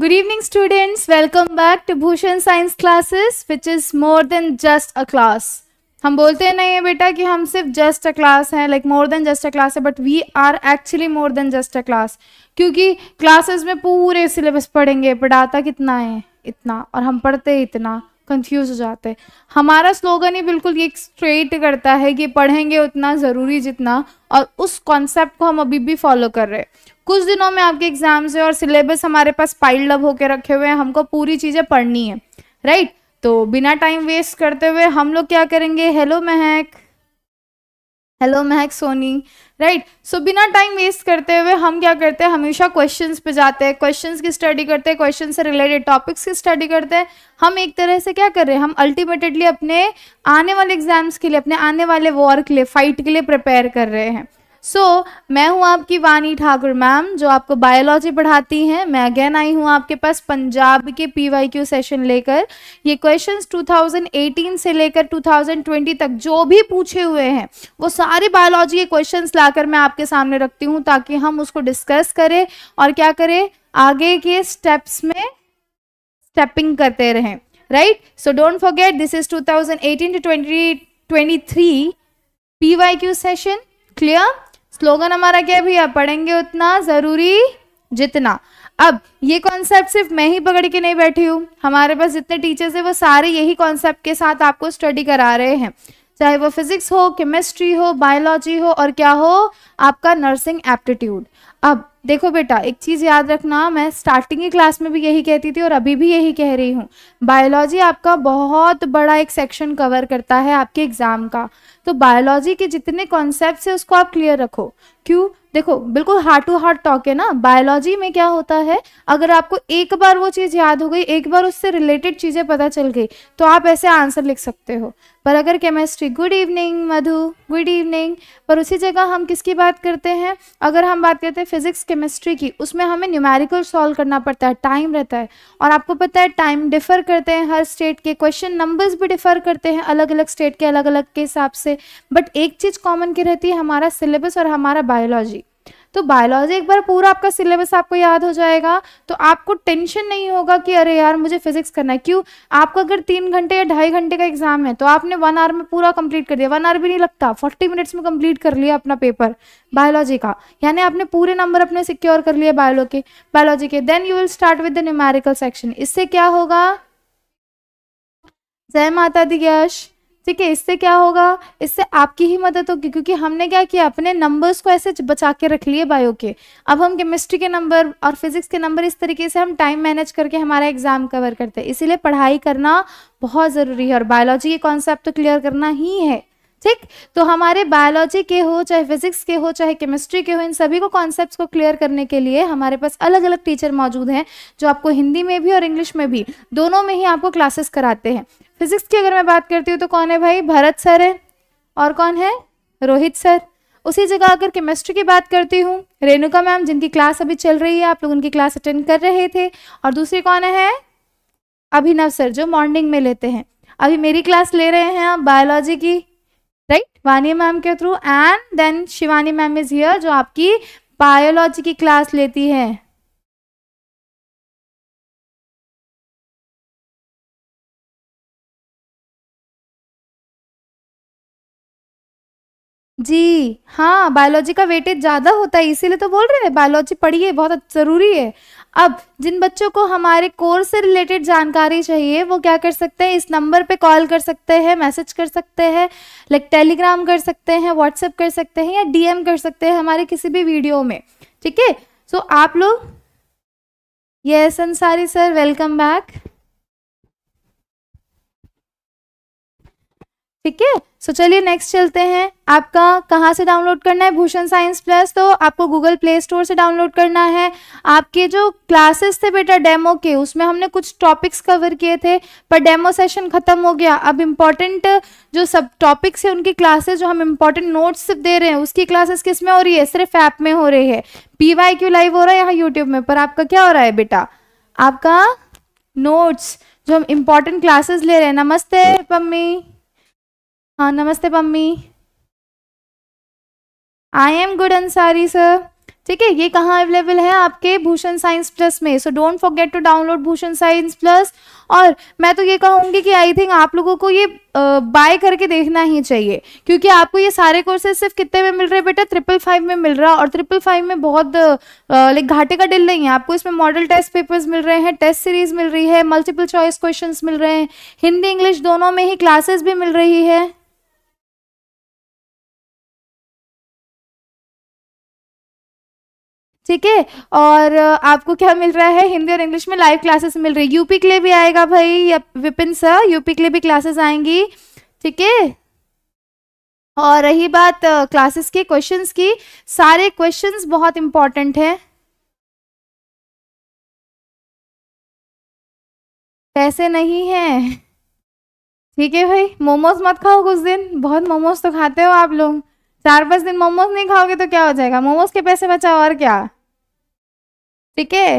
Good evening students welcome back to Bhushan Science classes which is more than just a class. हम बोलते नहीं बेटा कि हम सिर्फ जस्ट अ क्लास हैं like more than just a class है but we are actually more than just a class क्योंकि क्लासेस में पूरे सिलेबस पढ़ेंगे पढ़ाता कितना है इतना और हम पढ़ते इतना कंफ्यूज हो जाते हैं हमारा स्लोगन ही बिल्कुल ये स्ट्रेट करता है कि पढ़ेंगे उतना ज़रूरी जितना और उस कॉन्सेप्ट को हम अभी भी फॉलो कर रहे हैं कुछ दिनों में आपके एग्जाम्स है और सिलेबस हमारे पास पाइल्ड अप होकर रखे हुए हैं हमको पूरी चीज़ें पढ़नी है राइट तो बिना टाइम वेस्ट करते हुए हम लोग क्या करेंगे हेलो महक हेलो महक सोनी राइट सो बिना टाइम वेस्ट करते हुए हम क्या करते हैं हमेशा क्वेश्चंस पे जाते हैं क्वेश्चंस की स्टडी करते हैं क्वेश्चन से रिलेटेड टॉपिक्स की स्टडी करते हैं हम एक तरह से क्या कर रहे हैं हम अल्टीमेटली अपने आने वाले एग्जाम्स के लिए अपने आने वाले वॉर के लिए फाइट के लिए प्रिपेयर कर रहे हैं सो so, मैं हूं आपकी वानी ठाकुर मैम जो आपको बायोलॉजी पढ़ाती हैं मैं अगेन आई हूं आपके पास पंजाब के पीवाईक्यू सेशन लेकर ये क्वेश्चंस 2018 से लेकर 2020 तक जो भी पूछे हुए हैं वो सारे बायोलॉजी के क्वेश्चंस लाकर मैं आपके सामने रखती हूं ताकि हम उसको डिस्कस करें और क्या करें आगे के स्टेप्स में स्टेपिंग करते रहें right so don't forget this is two eighteen two Y Q session clear slogan हमारा क्या है भैया पढ़ेंगे उतना ज़रूरी जितना अब ये कॉन्सेप्ट सिर्फ मैं ही पकड़ के नहीं बैठी हूँ हमारे पास जितने टीचर्स हैं वो सारे यही कॉन्सेप्ट के साथ आपको स्टडी करा रहे हैं चाहे वो फिजिक्स हो केमिस्ट्री हो बायोलॉजी हो और क्या हो आपका नर्सिंग एप्टीट्यूड अब देखो बेटा एक चीज़ याद रखना मैं स्टार्टिंग की क्लास में भी यही कहती थी और अभी भी यही कह रही हूँ बायोलॉजी आपका बहुत बड़ा एक सेक्शन कवर करता है आपके एग्ज़ाम का तो बायोलॉजी के जितने कॉन्सेप्ट है उसको आप क्लियर रखो क्यों देखो बिल्कुल हार्ट टू हार्ट टॉक है ना बायोलॉजी में क्या होता है अगर आपको एक बार वो चीज़ याद हो गई एक बार उससे रिलेटेड चीज़ें पता चल गई तो आप ऐसे आंसर लिख सकते हो पर अगर chemistry good evening Madhu good evening पर उसी जगह हम किसकी बात करते हैं अगर हम बात करते हैं फिजिक्स केमिस्ट्री की उसमें हमें न्यूमेरिकल सॉल्व करना पड़ता है टाइम रहता है और आपको पता है टाइम डिफ़र करते हैं हर स्टेट के क्वेश्चन नंबर्स भी डिफ़र करते हैं अलग अलग स्टेट के अलग अलग के हिसाब से से बट एक चीज़ कॉमन की रहती है हमारा सिलेबस और हमारा बायोलॉजी तो बायोलॉजी एक बार पूरा आपका सिलेबस आपको याद हो जाएगा तो आपको टेंशन नहीं होगा कि अरे यार मुझे फिजिक्स करना है क्यों आपको अगर तीन घंटे या ढाई घंटे का एग्जाम है तो आपने वन आवर में पूरा कंप्लीट कर दिया वन आवर भी नहीं लगता फोर्टी मिनट्स में कंप्लीट कर लिया अपना पेपर बायोलॉजी का यानी आपने पूरे नंबर अपने सिक्योर कर लिए बायोलो के बायोलॉजी के then you will start with the numerical section इससे क्या होगा जय माता दी यश ठीक है इससे क्या होगा इससे आपकी ही मदद होगी क्योंकि हमने क्या किया अपने नंबर्स को ऐसे बचा के रख लिए बायो के अब हम केमिस्ट्री के नंबर और फिजिक्स के नंबर इस तरीके से हम टाइम मैनेज करके हमारा एग्जाम कवर करते हैं इसीलिए पढ़ाई करना बहुत ज़रूरी है और बायोलॉजी के कॉन्सेप्ट तो क्लियर करना ही है ठीक तो हमारे बायोलॉजी के हो चाहे फिजिक्स के हो चाहे केमिस्ट्री के हो इन सभी को कॉन्सेप्ट्स को क्लियर करने के लिए हमारे पास अलग अलग टीचर मौजूद हैं जो आपको हिंदी में भी और इंग्लिश में भी दोनों में ही आपको क्लासेस कराते हैं फिजिक्स की अगर मैं बात करती हूँ तो कौन है भाई भरत सर है और कौन है रोहित सर उसी जगह अगर केमिस्ट्री की बात करती हूँ रेणुका मैम जिनकी क्लास अभी चल रही है आप लोग उनकी क्लास अटेंड कर रहे थे और दूसरी कौन है अभिनव सर जो मॉर्निंग में लेते हैं अभी मेरी क्लास ले रहे हैं आप बायोलॉजी की वानी मैम के through and then Shivani ma'am is here जो आपकी बायोलॉजी की क्लास लेती है जी हाँ बायोलॉजी का वेटेज ज़्यादा होता है इसीलिए तो बोल रहे हैं बायोलॉजी पढ़िए है, बहुत ज़रूरी है अब जिन बच्चों को हमारे कोर्स से रिलेटेड जानकारी चाहिए वो क्या कर सकते हैं इस नंबर पे कॉल कर सकते हैं मैसेज कर सकते हैं लाइक टेलीग्राम कर सकते हैं व्हाट्सएप कर सकते हैं या डीएम कर सकते हैं हमारे किसी भी वीडियो में ठीक है सो आप लोग yes Ansari sir welcome back ठीक है सो चलिए नेक्स्ट चलते हैं आपका कहाँ से डाउनलोड करना है भूषण साइंस प्लस तो आपको गूगल प्ले स्टोर से डाउनलोड करना है आपके जो क्लासेस थे बेटा डेमो के उसमें हमने कुछ टॉपिक्स कवर किए थे पर डेमो सेशन खत्म हो गया अब इम्पॉर्टेंट जो सब टॉपिक्स है उनकी क्लासेस जो हम इम्पॉर्टेंट नोट्स दे रहे हैं उसकी क्लासेस किस में हो रही है सिर्फ ऐप में हो रही है पी वाई क्यू लाइव हो रहा है यहाँ यूट्यूब में पर आपका क्या हो रहा है बेटा आपका नोट्स जो हम इम्पॉर्टेंट क्लासेस ले रहे हैं नमस्ते पम्मी हाँ नमस्ते Pammi I am good Ansari sir ठीक है ये कहाँ अवेलेबल है आपके भूषण साइंस प्लस में so don't forget to download Bhushan science plus और मैं तो ये कहूँगी कि आई थिंक आप लोगों को ये बाय करके देखना ही चाहिए क्योंकि आपको ये सारे कोर्सेज सिर्फ कितने में मिल रहे बेटा ट्रिपल फाइव में मिल रहा और ट्रिपल फाइव में बहुत लाइक घाटे का डिल नहीं है आपको इसमें मॉडल टेस्ट पेपर्स मिल रहे हैं टेस्ट सीरीज मिल रही है मल्टीपल चॉइस क्वेश्चन मिल रहे हैं हिंदी इंग्लिश दोनों में ही क्लासेस भी मिल रही है ठीक है और आपको क्या मिल रहा है हिंदी और इंग्लिश में लाइव क्लासेस मिल रही है यूपी के लिए भी आएगा भाई विपिन सर यूपी के लिए भी क्लासेस आएंगी ठीक है और रही बात क्लासेस के क्वेश्चंस की सारे क्वेश्चंस बहुत इंपॉर्टेंट हैं पैसे नहीं हैं ठीक है भाई मोमोज मत खाओ कुछ दिन बहुत मोमोज तो खाते हो आप लोग चार पाँच दिन मोमोज नहीं खाओगे तो क्या हो जाएगा मोमोज के पैसे बचाओ और क्या ठीक है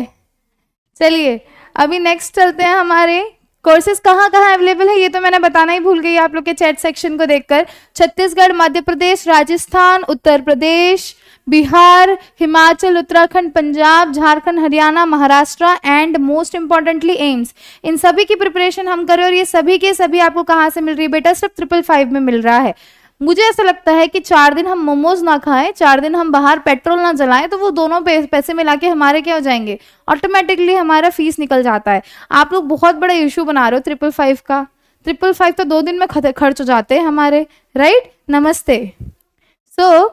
चलिए अभी नेक्स्ट चलते हैं हमारे कोर्सेज कहाँ कहाँ अवेलेबल है ये तो मैंने बताना ही भूल गई आप लोग के चैट सेक्शन को देखकर Chhattisgarh Madhya Pradesh Rajasthan Uttar Pradesh Bihar Himachal Uttarakhand Punjab Jharkhand Haryana Maharashtra and most importantly AIIMS इन सभी की प्रिपरेशन हम करें और ये सभी के सभी आपको कहाँ से मिल रही है बेटा सिर्फ ट्रिपल फाइव में मिल रहा है मुझे ऐसा लगता है कि चार दिन हम मोमोज ना खाएं चार दिन हम बाहर पेट्रोल ना जलाएं तो वो दोनों पैसे मिला के हमारे क्या हो जाएंगे ऑटोमेटिकली हमारा फीस निकल जाता है आप लोग बहुत बड़ा इशू बना रहे हो ट्रिपल फाइव का ट्रिपल फाइव तो दो दिन में खर्च हो जाते हैं हमारे राइट नमस्ते सो so,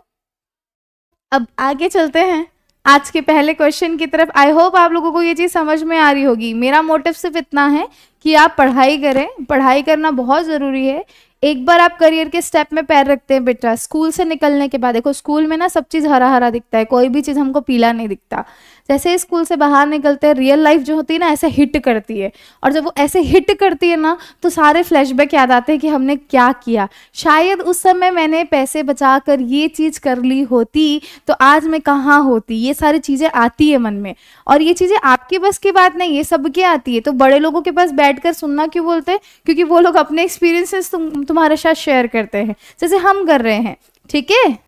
अब आगे चलते हैं आज के पहले क्वेश्चन की तरफ आई होप आप लोगों को ये चीज़ समझ में आ रही होगी मेरा मोटिव सिर्फ इतना है कि आप पढ़ाई करें पढ़ाई करना बहुत ज़रूरी है एक बार आप करियर के स्टेप में पैर रखते हैं बेटा स्कूल से निकलने के बाद देखो स्कूल में ना सब चीज़ हरा हरा दिखता है कोई भी चीज़ हमको पीला नहीं दिखता जैसे स्कूल से बाहर निकलते हैं रियल लाइफ जो होती है ना ऐसे हिट करती है और जब वो ऐसे हिट करती है ना तो सारे फ्लैशबैक याद आते हैं कि हमने क्या किया शायद उस समय मैंने पैसे बचा कर ये चीज़ कर ली होती तो आज मैं कहाँ होती ये सारी चीज़ें आती है मन में और ये चीज़ें आपके बस की बात नहीं है सबके आती है तो बड़े लोगों के पास बैठ कर सुनना क्यों बोलते हैं क्योंकि वो लोग अपने एक्सपीरियंसेस तुम तुम्हारे साथ शेयर करते हैं जैसे हम कर रहे हैं ठीक है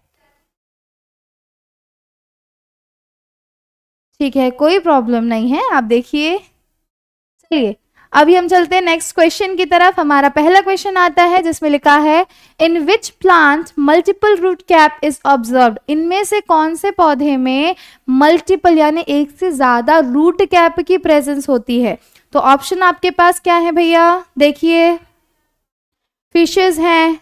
ठीक है कोई प्रॉब्लम नहीं है आप देखिए चलिए अभी हम चलते हैं नेक्स्ट क्वेश्चन की तरफ हमारा पहला क्वेश्चन आता है जिसमें लिखा है in which plant multiple root cap is observe इनमें से कौन से पौधे में मल्टीपल यानी एक से ज्यादा रूट कैप की प्रेजेंस होती है तो ऑप्शन आपके पास क्या है भैया देखिए फिशेज हैं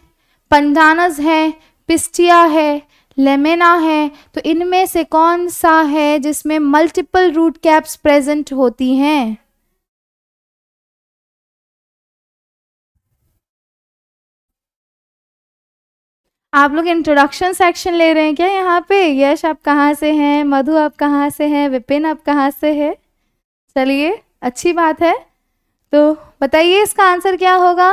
पंडानस हैं पिस्टिया है लेमेना है तो इनमें से कौन सा है जिसमें मल्टीपल रूट कैप्स प्रेजेंट होती हैं आप लोग इंट्रोडक्शन सेक्शन ले रहे हैं क्या यहाँ पे यश आप कहाँ से हैं मधु आप कहाँ से हैं विपिन आप कहाँ से हैं चलिए अच्छी बात है तो बताइए इसका आंसर क्या होगा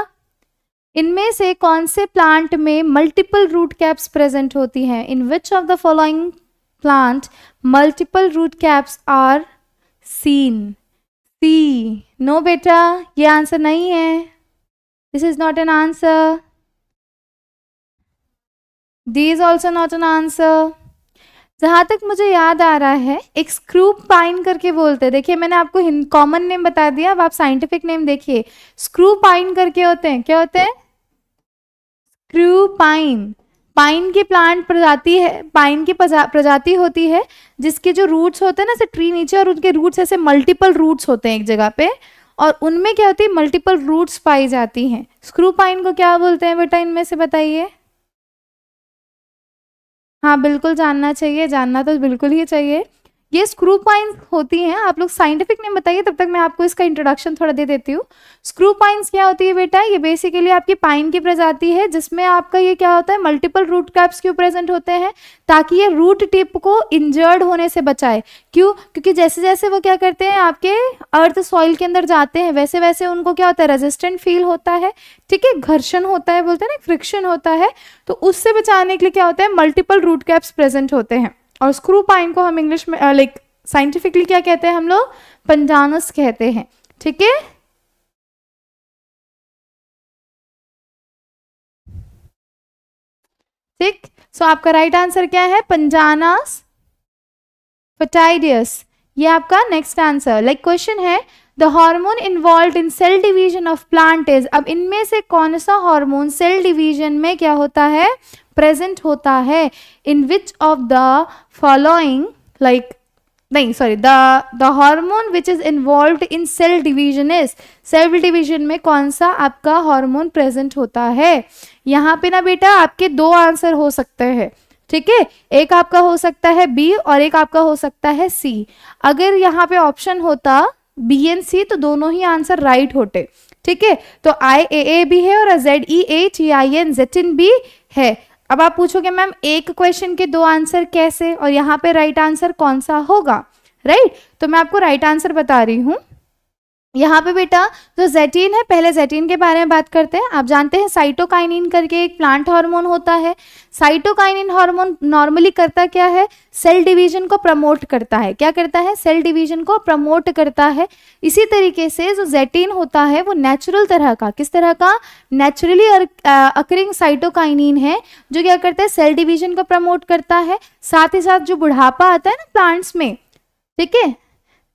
इनमें से कौन से प्लांट में मल्टीपल रूट कैप्स प्रेजेंट होती हैं in which of the following plant multiple root caps are seen C no बेटा ये आंसर नहीं है this is not an answer D is also not an answer जहाँ तक मुझे याद आ रहा है एक स्क्रू पाइन करके बोलते हैं देखिए मैंने आपको कॉमन नेम बता दिया अब आप साइंटिफिक नेम देखिए स्क्रू पाइन करके होते हैं क्या होते हैं क्रू पाइन पाइन की प्लांट प्रजाति है पाइन की प्रजाति होती है जिसके जो रूट्स होते हैं ना ऐसे ट्री नीचे और उनके रूट्स ऐसे मल्टीपल रूट्स होते हैं एक जगह पे और उनमें क्या होती है मल्टीपल रूट्स पाई जाती हैं स्क्रू पाइन को क्या बोलते हैं बेटा इनमें से बताइए हाँ बिल्कुल जानना चाहिए जानना तो बिल्कुल ही चाहिए ये स्क्रू पाइंस होती हैं आप लोग साइंटिफिक नेम बताइए तब तक मैं आपको इसका इंट्रोडक्शन थोड़ा दे देती हूँ स्क्रू पाइंस क्या होती है बेटा ये बेसिकली आपकी पाइन की प्रजाति है जिसमें आपका ये क्या होता है मल्टीपल रूट कैप्स क्यों प्रेजेंट होते हैं ताकि ये रूट टिप को इंजर्ड होने से बचाए क्यों क्योंकि जैसे जैसे वो क्या करते हैं आपके अर्थ सॉइल के अंदर जाते हैं वैसे वैसे उनको क्या होता है रेजिस्टेंट फील होता है ठीक है घर्षण होता है बोलते हैं ना फ्रिक्शन होता है तो उससे बचाने के लिए क्या होता है मल्टीपल रूट कैप्स प्रेजेंट होते हैं और स्क्रू पाइन को हम इंग्लिश में लाइक uh, साइंटिफिकली क्या कहते हैं हम लोग पंजानस कहते हैं ठीक है ठीक सो आपका राइट आंसर क्या है पंजानस फटाइडियस ये आपका नेक्स्ट आंसर लाइक क्वेश्चन है the hormone involve in cell division of plant is अब इनमें से कौन सा हार्मोन सेल डिवीजन में क्या होता है प्रेजेंट होता है in which of the following like नहीं sorry the the hormone which is involve in cell division is cell division में कौन सा आपका हार्मोन प्रेजेंट होता है यहाँ पे ना बेटा आपके दो आंसर हो सकते हैं ठीक है एक आपका हो सकता है बी और एक आपका हो सकता है सी अगर यहाँ पे ऑप्शन होता बी एंड सी तो दोनों ही आंसर राइट होते ठीक है तो आई ए ए भी है और Z E H I N zeatin B है अब आप पूछोगे मैम एक क्वेश्चन के दो आंसर कैसे और यहाँ पे राइट आंसर कौन सा होगा राइट right? तो मैं आपको राइट right आंसर बता रही हूँ यहाँ पे बेटा जो तो जेटीन है पहले जेटीन के बारे में बात करते हैं आप जानते हैं साइटोकाइनिन करके एक प्लांट हार्मोन होता है साइटोकाइनिन हार्मोन नॉर्मली करता क्या है सेल डिवीजन को प्रमोट करता है क्या करता है सेल डिवीजन को प्रमोट करता है इसी तरीके से जो जेटीन होता है वो नेचुरल तरह का किस तरह का नेचुरली अकरिंग साइटोकाइनिन है जो क्या करता है सेल डिवीजन को प्रमोट करता है साथ ही साथ जो बुढ़ापा आता है ना प्लांट्स में ठीक है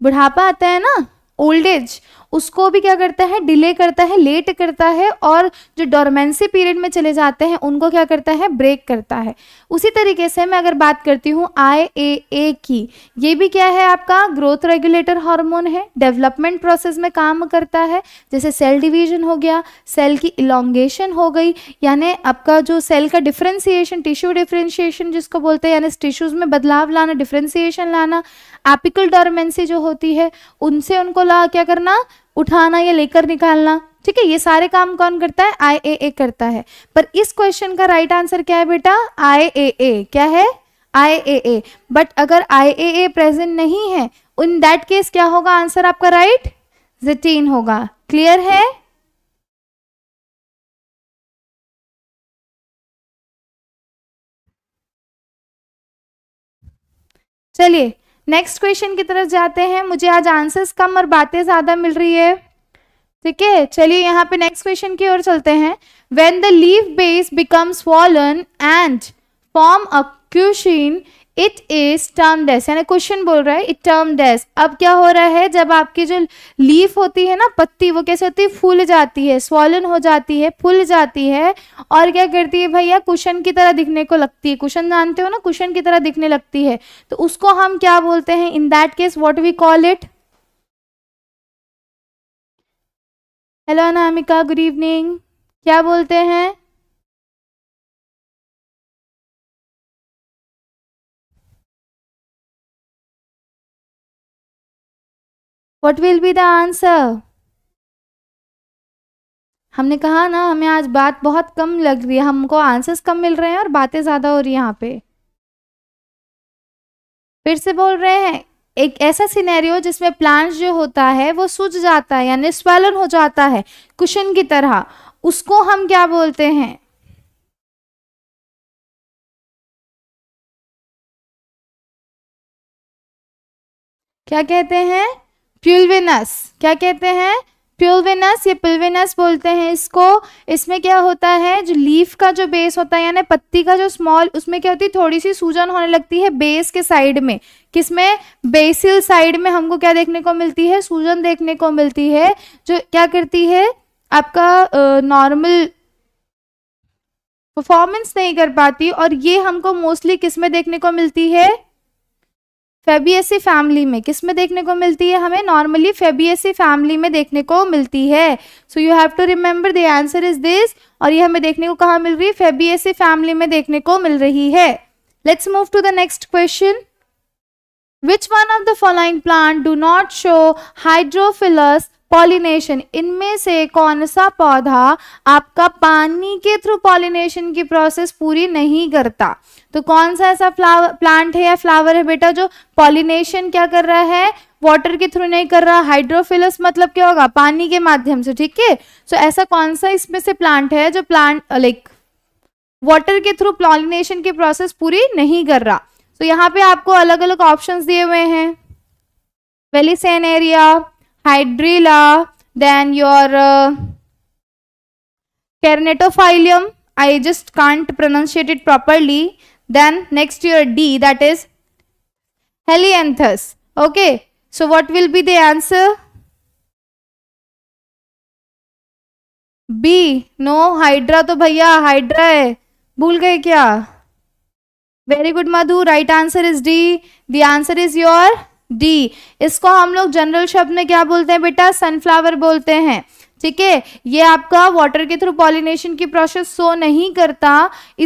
बुढ़ापा आता है ना old age उसको भी क्या करता है डिले करता है लेट करता है और जो डोरमेंसी पीरियड में चले जाते हैं उनको क्या करता है ब्रेक करता है उसी तरीके से मैं अगर बात करती हूँ आई ए ए की ये भी क्या है आपका ग्रोथ रेगुलेटर हार्मोन है डेवलपमेंट प्रोसेस में काम करता है जैसे सेल डिवीजन हो गया सेल की इलांगेशन हो गई यानी आपका जो सेल का डिफ्रेंसीशन टिश्यू डिफ्रेंशिएशन जिसको बोलते हैं यानी टिश्यूज़ में बदलाव लाना डिफ्रेंसीशन लाना एपिकल डोरमेंसी जो होती है उनसे उनको ला क्या करना उठाना या लेकर निकालना ठीक है ये सारे काम कौन करता है आई ए ए करता है पर इस क्वेश्चन का राइट आंसर क्या है बेटा आई ए ए क्या है आई ए ए बट अगर आई ए ए प्रेजेंट नहीं है इन दैट केस क्या होगा आंसर आपका राइट जिटीन होगा क्लियर है चलिए नेक्स्ट क्वेश्चन की तरफ जाते हैं मुझे आज आंसर्स कम और बातें ज़्यादा मिल रही है ठीक है चलिए यहाँ पे नेक्स्ट क्वेश्चन की ओर चलते हैं when the leaf base becomes swollen and form a cushion it is termed as यानी क्वेश्चन बोल रहा है इट टर्म डेस अब क्या हो रहा है जब आपकी जो लीफ होती है ना पत्ती वो कैसे होती है फूल जाती है स्वॉलन हो जाती है फूल जाती है और क्या करती है भैया क्वेश्चन की तरह दिखने को लगती है क्वेश्चन जानते हो ना क्वेश्चन की तरह दिखने लगती है तो उसको हम क्या बोलते हैं in that case what we call it hello Anamika good evening क्या बोलते हैं what will be the answer हमने कहा ना हमें आज बात बहुत कम लग रही है हमको आंसर्स कम मिल रहे हैं और बातें ज़्यादा हो रही है यहाँ पे फिर से बोल रहे हैं एक ऐसा सिनेरियो जिसमें प्लांट जो होता है वो सूज जाता है यानी स्वेलन हो जाता है कुशन की तरह उसको हम क्या बोलते हैं क्या कहते हैं प्यूलविनस क्या कहते हैं प्यूलविनस ये पिलविनस बोलते हैं इसको इसमें क्या होता है जो लीफ का जो बेस होता है यानी पत्ती का जो स्मॉल उसमें क्या होती है थोड़ी सी सूजन होने लगती है बेस के साइड में किसमें बेसिल साइड में हमको क्या देखने को मिलती है सूजन देखने को मिलती है जो क्या करती है आपका नॉर्मल परफॉर्मेंस नहीं कर पाती और ये हमको मोस्टली किसमें देखने को मिलती है फेबियसी फैमिली में किस में देखने को मिलती है हमें नॉर्मली फेबियसी फैमिली में देखने को मिलती है so you have to remember the answer is this और ये हमें देखने को कहाँ मिल रही है फेबियसी फैमिली में देखने को मिल रही है let's move to the next question which one of the following plant do not show hydrophilous pollination इनमें से कौन सा पौधा आपका पानी के थ्रू पॉलिनेशन की प्रोसेस पूरी नहीं करता तो कौन सा ऐसा फ्लावर प्लांट है या फ्लावर है बेटा जो पॉलिनेशन क्या कर रहा है वाटर के थ्रू नहीं कर रहा हाइड्रोफिलस मतलब क्या होगा पानी के माध्यम से ठीक है सो ऐसा कौन सा इसमें से प्लांट है जो प्लांट लाइक वाटर के थ्रू पॉलिनेशन की प्रोसेस पूरी नहीं कर रहा तो so, यहाँ पे आपको अलग अलग ऑप्शंस दिए हुए हैं vallisneria hydrilla, then your uh, Kernetophyllum. I just can't pronounce it properly. Then next your D that is Helianthus. Okay. So what will be the answer? b no hydra to bhaiya hydra hai bhul gaye kya very good madhu right answer is d the answer is your D इसको हम लोग general शब्द में क्या बोलते हैं बेटा sunflower बोलते हैं ठीक है ये आपका वाटर के थ्रू पॉलिनेशन की प्रोसेस सो नहीं करता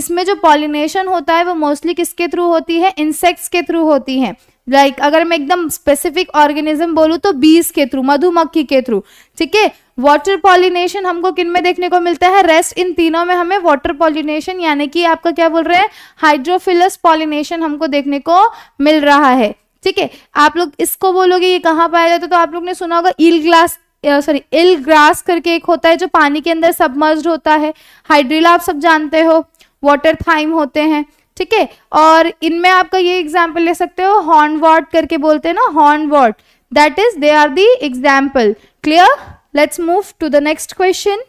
इसमें जो पॉलिनेशन होता है वो मोस्टली किसके थ्रू होती है इंसेक्ट्स के थ्रू होती है लाइक like, अगर मैं एकदम स्पेसिफिक ऑर्गेनिज्म बोलूँ तो बीज के थ्रू मधुमक्खी के थ्रू ठीक है वाटर पॉलिनेशन हमको किन में देखने को मिलता है रेस्ट इन तीनों में हमें वाटर पॉलिनेशन यानी कि आपका क्या बोल रहे हैं हाइड्रोफिलस पॉलिनेशन हमको देखने को मिल रहा है ठीक है आप लोग इसको बोलोगे ये कहाँ पाया जाता है तो आप लोग ने सुना होगा eel glass sorry eel grass करके एक होता है जो पानी के अंदर सबमर्ज होता है हाइड्रिला आप सब जानते हो वाटर थाइम होते हैं ठीक है और इनमें आपका ये एग्जाम्पल ले सकते हो हॉर्न वॉट करके बोलते हैं ना hornwort that is they are the example clear let's move to the next question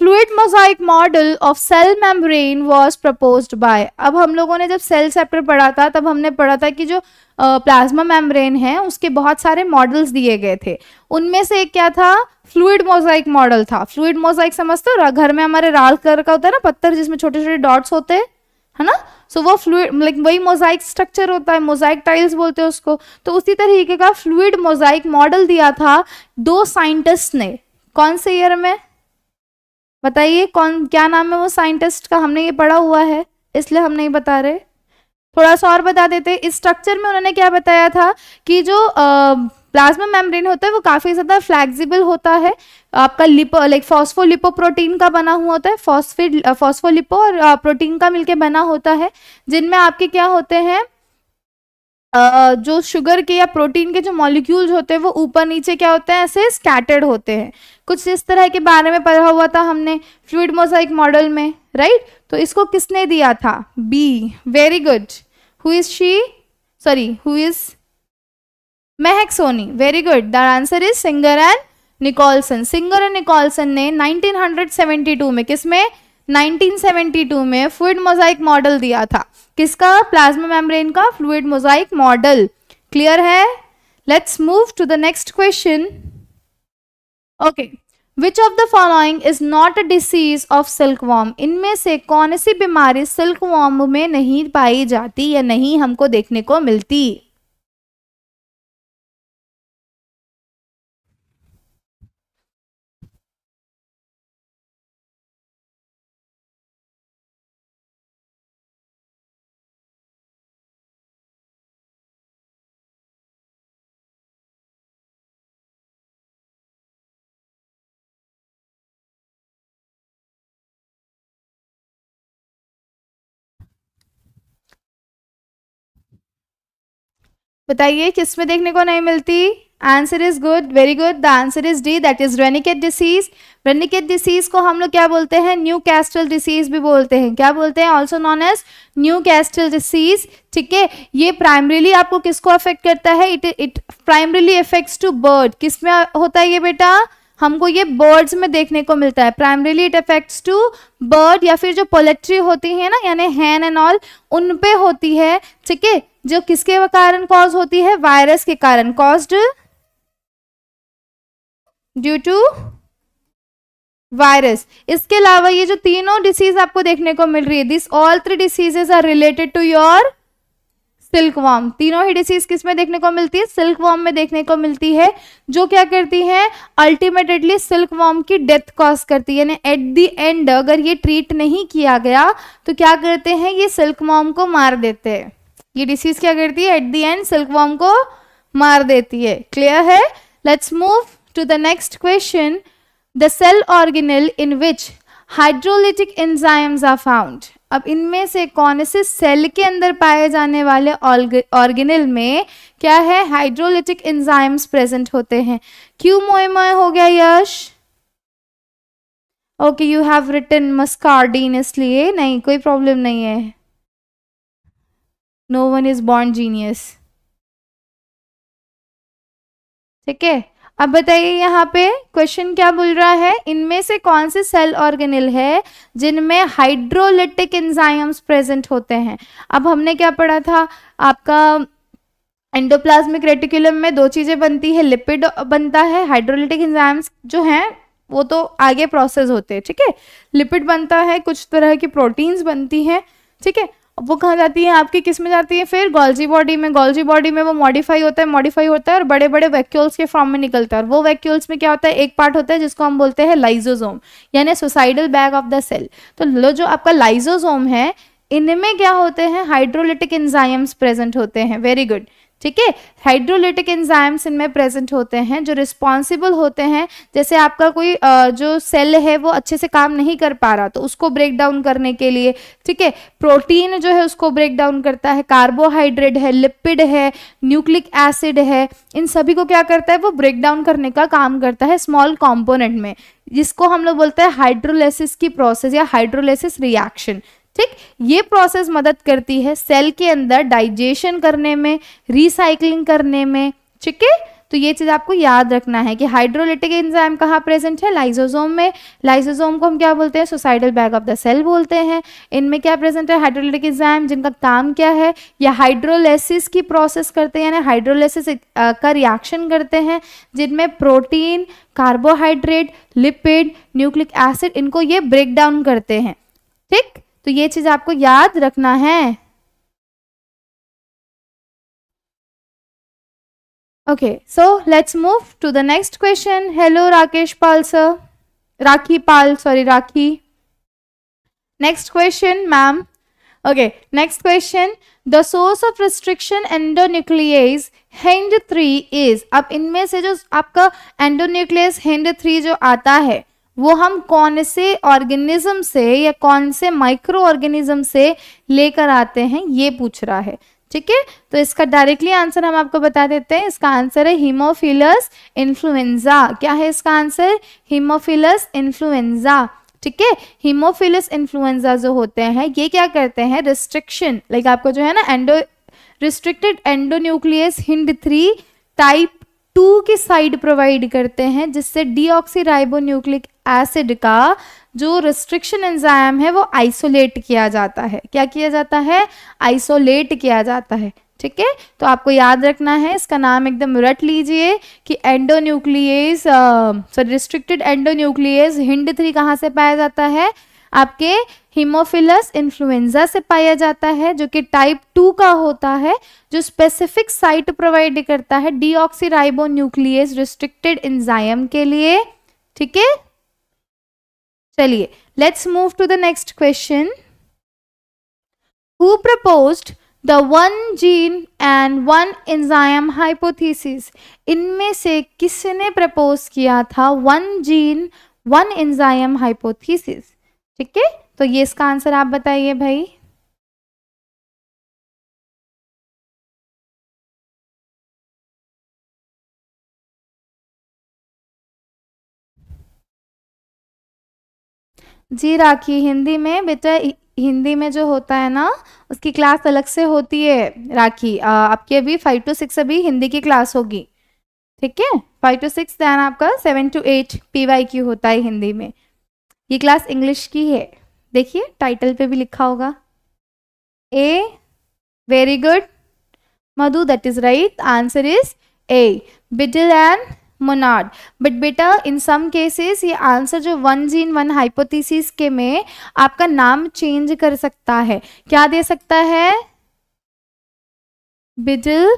fluid mosaic model of cell membrane was propose by अब हम लोगों ने जब सेल चैप्टर पढ़ा था तब हमने पढ़ा था कि जो प्लाज्मा मेम्ब्रेन है उसके बहुत सारे मॉडल्स दिए गए थे उनमें से एक क्या था फ्लूड मोजाइक मॉडल था फ्लूड मोजाइक समझते हो घर में हमारे लाल कलर का होता है ना पत्थर जिसमें छोटे छोटे डॉट्स होते हैं है ना सो so, वो फ्लूड लाइक वही मोजाइक स्ट्रक्चर होता है मोजाइक टाइल्स बोलते हैं उसको तो उसी तरीके का फ्लूड मोजाइक मॉडल दिया था दो साइंटिस्ट ने कौन से ईयर में बताइए कौन क्या नाम है वो साइंटिस्ट का हमने ये पढ़ा हुआ है इसलिए हम नहीं बता रहे थोड़ा सा और बता देते इस स्ट्रक्चर में उन्होंने क्या बताया था कि जो प्लाज्मा मेम्ब्रेन होता है वो काफ़ी ज़्यादा फ्लैक्सिबल होता है आपका लिपो लाइक फॉस्फोलिपो प्रोटीन का बना हुआ होता है फॉस्फिड फॉस्फोलिपो और प्रोटीन का मिलके बना होता है जिनमें आपके क्या होते हैं जो शुगर के या प्रोटीन के जो मॉलिक्यूल्स होते हैं वो ऊपर नीचे क्या होते हैं ऐसे स्कैटर्ड होते हैं कुछ इस तरह के बारे में पढ़ा हुआ था हमने फ्लूड मोजाइक मॉडल में राइट तो इसको किसने दिया था B very good who is she sorry who is Mahak Soni very good the answer is Singer and Nicolson Singer and Nicolson ने 1972 में किसमें 1972 में फूड मोजाइक मॉडल दिया था किसका प्लाज्मा मेम्ब्रेन का फ्लूड मोजाइक मॉडल क्लियर है let's move to the next question okay which of the following is not a disease of silkworm इनमें से कौन सी बीमारी सिल्क वॉर्म में नहीं पाई जाती या नहीं हमको देखने को मिलती बताइए किसमें देखने को नहीं मिलती answer is good very good the answer is D that is Ranikhet disease Ranikhet disease को हम लोग क्या बोलते हैं न्यू कैस्टल डिसीज भी बोलते हैं क्या बोलते हैं also known as Newcastle disease ठीक है ये प्राइमरीली आपको किसको अफेक्ट करता है it it primarily affects to bird किस में होता है ये बेटा हमको ये बर्ड्स में देखने को मिलता है primarily it affects to bird या फिर जो पोलेट्री होती है ना यानी हैन एंड ऑल उन पे होती है ठीक है जो किसके कारण कॉज होती है वायरस के कारण कॉज्ड ड्यू टू वायरस इसके अलावा ये जो तीनों डिसीज आपको देखने को मिल रही है this all three diseases are related to your silkworm तीनों ही डिसीज किस में देखने को मिलती है सिल्क वॉर्म में देखने को मिलती है जो क्या करती है अल्टीमेटेडली वॉर्म की डेथ कॉज करती है यानी एट दी एंड अगर ये ट्रीट नहीं किया गया तो क्या करते हैं ये सिल्क वॉर्म को मार देते हैं ये डिसीज क्या करती है एट द एंड सिल्कवॉर्म को मार देती है क्लियर है let's move to the next question the cell organelle in which hydrolytic enzymes are found अब इनमें से कौन से सेल के अंदर पाए जाने वाले ऑर्गेनल में क्या है हाइड्रोलिटिक एंजाइम्स प्रेजेंट होते हैं क्यों मोए मोए हो गया Yash okay you have written muscardine इसलिए नहीं कोई प्रॉब्लम नहीं है no one is born genius ठीक है अब बताइए यहाँ पे क्वेश्चन क्या बोल रहा है इनमें से कौन से सेल ऑर्गेनिल है जिनमें हाइड्रोलिटिक एंजाइम्स प्रेजेंट होते हैं अब हमने क्या पढ़ा था आपका एंडोप्लाज्मिक रेटिकुलम में दो चीज़ें बनती है लिपिड बनता है हाइड्रोलिटिक एंजाइम्स जो हैं वो तो आगे प्रोसेस होते हैं ठीक है लिपिड बनता है कुछ तरह की प्रोटीन्स बनती हैं ठीक है वो कहाँ जाती है आपकी किस में जाती है फिर गोल्जी बॉडी में गोल्जी बॉडी में वो मॉडिफाई होता है मॉडिफाई होता है और बड़े बड़े वैक्यूल्स के फॉर्म में निकलता है और वो वैक्यूल्स में क्या होता है एक पार्ट होता है जिसको हम बोलते हैं लाइजोजोम यानी suicidal bag of the cell तो जो आपका लाइजोजोम है इनमें क्या होते हैं हाइड्रोलिटिक इंजाइम्स प्रेजेंट होते हैं वेरी गुड ठीक है हाइड्रोलिटिक एंजाइम्स इनमें प्रेजेंट होते हैं जो रिस्पॉन्सिबल होते हैं जैसे आपका कोई जो सेल है वो अच्छे से काम नहीं कर पा रहा तो उसको ब्रेक डाउन करने के लिए ठीक है प्रोटीन जो है उसको ब्रेक डाउन करता है कार्बोहाइड्रेट है लिपिड है न्यूक्लिक एसिड है इन सभी को क्या करता है वो ब्रेक डाउन करने का काम करता है स्मॉल कॉम्पोनेंट में जिसको हम लोग बोलते हैं हाइड्रोलेसिस की प्रोसेस या हाइड्रोलेसिस रिएक्शन ठीक ये प्रोसेस मदद करती है सेल के अंदर डाइजेशन करने में रिसाइकलिंग करने में ठीक है तो ये चीज़ आपको याद रखना है कि हाइड्रोलिटिक एंजाइम कहाँ प्रेजेंट है लाइसोसोम में लाइसोसोम को हम क्या बोलते हैं suicidal bag of the cell बोलते हैं इनमें क्या प्रेजेंट है हाइड्रोलिटिक एंजाइम जिनका काम क्या है या हाइड्रोलेसिस की प्रोसेस करते हैं यानी हाइड्रोलेसिस का रिएक्शन करते हैं जिनमें protein carbohydrate lipid nucleic acid इनको ये ब्रेक डाउन करते हैं ठीक तो ये चीज आपको याद रखना है okay so let's move to the next question hello Rakesh Pal sir Rakhi Pal sorry Rakhi next question ma'am okay next question the source of restriction endonuclease Hind three is अब इनमें से जो आपका एंडोन्यूक्लियस हेंड थ्री जो आता है वो हम कौन से ऑर्गेनिज्म से या कौन से माइक्रो ऑर्गेनिज्म से लेकर आते हैं ये पूछ रहा है ठीक है तो इसका डायरेक्टली आंसर हम आपको बता देते हैं इसका आंसर है हीमोफिलस इन्फ्लुएंजा क्या है इसका आंसर हीमोफिलस इन्फ्लुएंजा ठीक है हीमोफिलस इन्फ्लुएंजा जो होते हैं ये क्या करते हैं रिस्ट्रिक्शन लाइक आपको जो है ना endo restricted endonuclease Hind three type two की साइड प्रोवाइड करते हैं जिससे डीऑक्सीराइबोन्यूक्लिक एसिड का जो रिस्ट्रिक्शन एंजाइम है वो आइसोलेट किया जाता है क्या किया जाता है आइसोलेट किया जाता है ठीक है तो आपको याद रखना है इसका नाम एकदम रट लीजिए कि endonuclease sorry restricted endonuclease Hind three कहाँ से पाया जाता है आपके हीमोफिलस इन्फ्लुएंजा से पाया जाता है जो कि टाइप टू का होता है जो स्पेसिफिक साइट प्रोवाइड करता है डीऑक्सीराइबो न्यूक्लियस रिस्ट्रिक्टेड इंजाइम के लिए ठीक है चलिए let's move to the next question who propose the one gene and one enzyme hypothesis इनमें से किसने प्रपोज किया था one gene one enzyme hypothesis ठीक है तो ये इसका आंसर आप बताइए भाई जी राखी हिंदी में बेटा हिंदी में जो होता है ना उसकी क्लास अलग से होती है राखी आपके आपकी अभी फाइव टू सिक्स अभी हिंदी की क्लास होगी ठीक है फाइव टू सिक्स दैन आपका seven two eight P Y Q होता है हिंदी में ये क्लास इंग्लिश की है देखिए टाइटल पे भी लिखा होगा A very good Madhu that is right answer is A Beadle and Monod but बेटा इन सम केसेस ये आंसर जो वन जीन वन हाइपोथीसिस के में आपका नाम चेंज कर सकता है क्या दे सकता है बिडल